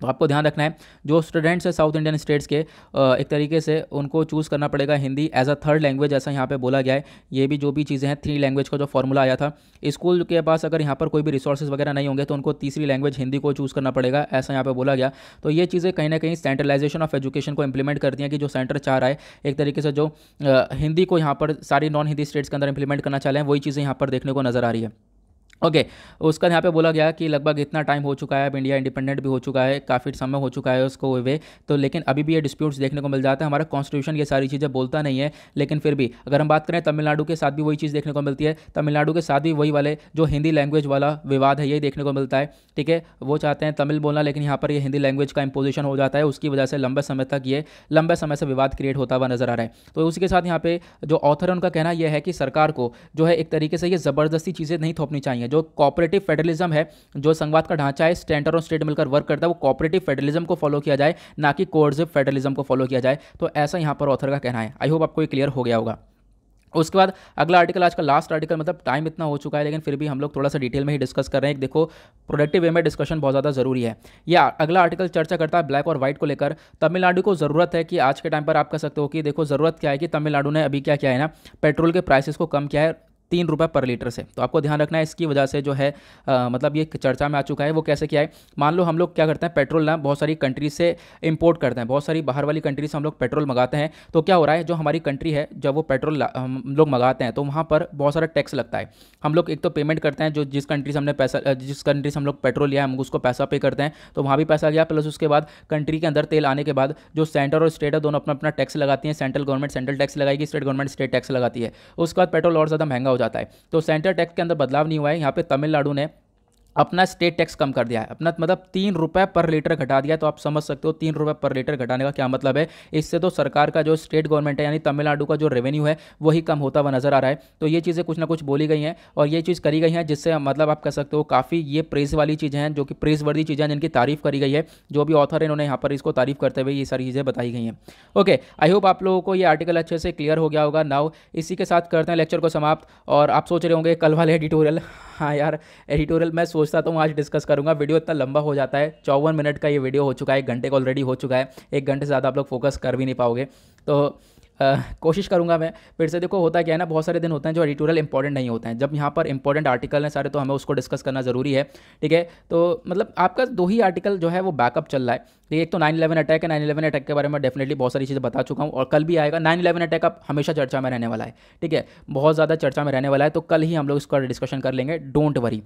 तो आपको ध्यान रखना है जो स्टूडेंट्स हैं साउथ इंडियन स्टेट्स के एक तरीके से उनको चूज़ करना पड़ेगा Hindi as a third language ऐसा यहाँ पे बोला गया है ये भी जो भी चीज़ें हैं थ्री लैंग्वेज का जो फॉर्मूला आया था स्कूल के पास अगर यहाँ पर कोई भी रिसोर्सेज वगैरह नहीं होंगे तो उनको तीसरी लैंग्वेज हिंदी को चूज़ करना पड़ेगा ऐसा यहाँ पर बोला गया तो ये चीज़ें कहीं ना कहीं सेंट्रलाइजेशन ऑफ एजुकेशन को इंप्लीमेंट करती हैं कि जो सेंटर चाह रहा है एक तरीके से जो हिंदी को यहाँ पर सारी नॉन हिंदी स्टेट्स के अंदर इंप्लीमेंट करना चाह रहे हैं वही चीज़ें यहाँ पर देखने को नज़र आ रही है ओके okay, उसका यहाँ पे बोला गया कि लगभग इतना टाइम हो चुका है अब इंडिया इंडिपेंडेंट भी हो चुका है काफ़ी समय हो चुका है उसको हुए तो लेकिन अभी भी ये डिस्प्यूट्स देखने को मिल जाता है हमारा कॉन्स्टिट्यूशन ये सारी चीज़ें बोलता नहीं है लेकिन फिर भी अगर हम बात करें तमिलनाडु के साथ भी वही चीज़ देखने को मिलती है तमिलनाडु के साथ भी वही वाले जो हिंदी लैंग्वेज वाला विवाद है ये देखने को मिलता है ठीक है वो चाहते हैं तमिल बोलना लेकिन यहाँ पर ये हिंदी लैंग्वेज का इम्पोजिशन हो जाता है उसकी वजह से लंबे समय तक ये लंबे समय से विवाद क्रिएट होता हुआ नजर आ रहा है तो उसी के साथ यहाँ पे जो ऑथर है उनका कहना यह है कि सरकार को जो है एक तरीके से ये ज़बरदस्ती चीज़ें नहीं थोपनी चाहिए हैं जो कॉपरेटिव फेडरलिज्म है जो संघवाद का ढांचा है सेंटर और स्टेट मिलकर वर्क करता है वो कॉपरेटिव फेडरलिज्म को फॉलो किया जाए ना कि कोर्जिव फेडरलिज्म को फॉलो किया जाए तो ऐसा यहाँ पर ऑथर का कहना है आई होप आपको ये क्लियर हो गया होगा उसके बाद अगला आर्टिकल आज का लास्ट आर्टिकल मतलब टाइम इतना हो चुका है लेकिन फिर भी हम लोग थोड़ा सा डिटेल में ही डिस्कस कर रहे हैं देखो प्रोडक्टिव वे में डिस्कशन बहुत ज़्यादा ज़रूरी है या अगला आर्टिकल चर्चा करता है ब्लैक और व्हाइट को लेकर तमिलनाडु को ज़रूरत है कि आज के टाइम पर आप कह सकते हो कि देखो ज़रूरत क्या है कि तमिलनाडु ने अभी क्या किया है ना पेट्रोल के प्राइसेस को कम किया है तीन रुपये पर लीटर से तो आपको ध्यान रखना है इसकी वजह से जो है आ, मतलब ये चर्चा में आ चुका है वो कैसे क्या है मान लो हम लोग क्या करते हैं पेट्रोल ना बहुत सारी कंट्री से इम्पोर्ट करते हैं बहुत सारी बाहर वाली कंट्री से हम लोग पेट्रोल मंगाते हैं तो क्या हो रहा है जो हमारी कंट्री है जब वो पेट्रोल हम लोग मंगाते हैं तो वहाँ पर बहुत सारा टैक्स लगता है हम लोग एक तो पेमेंट करते हैं जो जिस कंट्री से हमने पैसा जिस कंट्री से हम लोग पेट्रोल लिया हम उसको पैसा पे करते हैं तो वहाँ भी पैसा गया प्लस उसके बाद कंट्री के अंदर तेल आने के बाद जो सेंटर और स्टेट है दोनों अपना अपना टैक्स लगाती हैं सेंट्रल गवर्नमेंट सेंट्रल टैक्स लगाएगी स्टेट गवर्नमेंट स्टेट टैक्स लगाती है उसके बाद पेट्रोल और ज़्यादा महंगा जाता है तो सेंटर टैक्स के अंदर बदलाव नहीं हुआ है यहाँ पे तमिलनाडु ने अपना स्टेट टैक्स कम कर दिया है अपना मतलब तीन रुपये पर लीटर घटा दिया तो आप समझ सकते हो तीन रुपये पर लीटर घटाने का क्या मतलब है इससे तो सरकार का जो स्टेट गवर्नमेंट है यानी तमिलनाडु का जो रेवेन्यू है वही कम होता हुआ नजर आ रहा है तो ये चीज़ें कुछ ना कुछ बोली गई हैं और ये चीज़ करी गई हैं जिससे मतलब आप कह सकते हो काफ़ी ये प्रेस वाली चीज़ें हैं जो कि प्रेस वर्दी चीज़ें हैं जिनकी तारीफ करी गई है जो भी ऑथर है इन्होंने यहाँ पर इसको तारीफ करते हुए ये सारी चीज़ें बताई गई हैं ओके आई होप आप लोगों को ये आर्टिकल अच्छे से क्लियर हो गया होगा नाउ इसी के साथ करते हैं लेक्चर को समाप्त और आप सोच रहे होंगे कल वाले एडिटोरियल हाँ यार एडिटोरियल मैं सोचता तो हूँ आज डिस्कस करूँगा वीडियो इतना लंबा हो जाता है चौवन मिनट का ये वीडियो हो चुका है एक घंटे का ऑलरेडी हो चुका है एक घंटे से ज़्यादा आप लोग फोकस कर भी नहीं पाओगे तो कोशिश करूँगा मैं फिर से देखो होता क्या है ना बहुत सारे दिन होते हैं जो एडिटोरियल इंपॉर्टेंट नहीं होते हैं जब यहाँ पर इंपॉर्टेंट आर्टिकल हैं सारे तो हमें उसको डिस्कस करना ज़रूरी है ठीक है तो मतलब आपका दो ही आर्टिकल जो है वो बैकअप चल रहा है ठीक है एक तो नाइन इलेवन अटैक है नाइन इलेवन अटैक के बारे में डेफिनेटली बहुत सारी चीज़ें बता चुका हूँ और कल भी आएगा नाइन इलेवन अटैक अब हमेशा चर्चा में रहने वाला है ठीक है बहुत ज़्यादा चर्चा में रहने वाला है तो कल ही हम लोग इसका डिस्कशन कर लेंगे डोंट वरी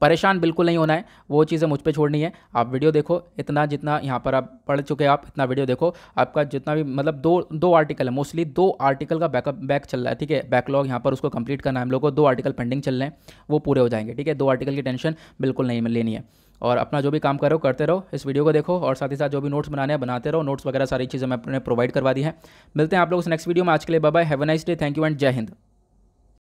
परेशान बिल्कुल नहीं होना है वो चीज़ें मुझ पर छोड़नी है आप वीडियो देखो इतना जितना यहाँ पर आप पढ़ चुके आप इतना वीडियो देखो आपका जितना भी मतलब दो दो आर्टिकल है मोस्टली दो आर्टिकल का बैकअप बैक चल रहा है ठीक है बैकलॉग यहाँ पर उसको कंप्लीट करना है हम लोग को दो आर्टिकल पेंडिंग चल रहे हैं वो पूरे हो जाएंगे ठीक है दो आर्टिकल की टेंशन बिल्कुल नहीं लेनी है और अपना जो भी काम करो करते रहो इस वीडियो को देखो और साथ ही साथ जो भी नोट्स बनाने हैं बनाते रहो नोट्स वगैरह सारी चीज़ें मैं अपने प्रोवाइड करवा दी है मिलते हैं आप लोग इस नेक्स्ट वीडियो में आज के लिए bye have a nice day thank you and Jai Hind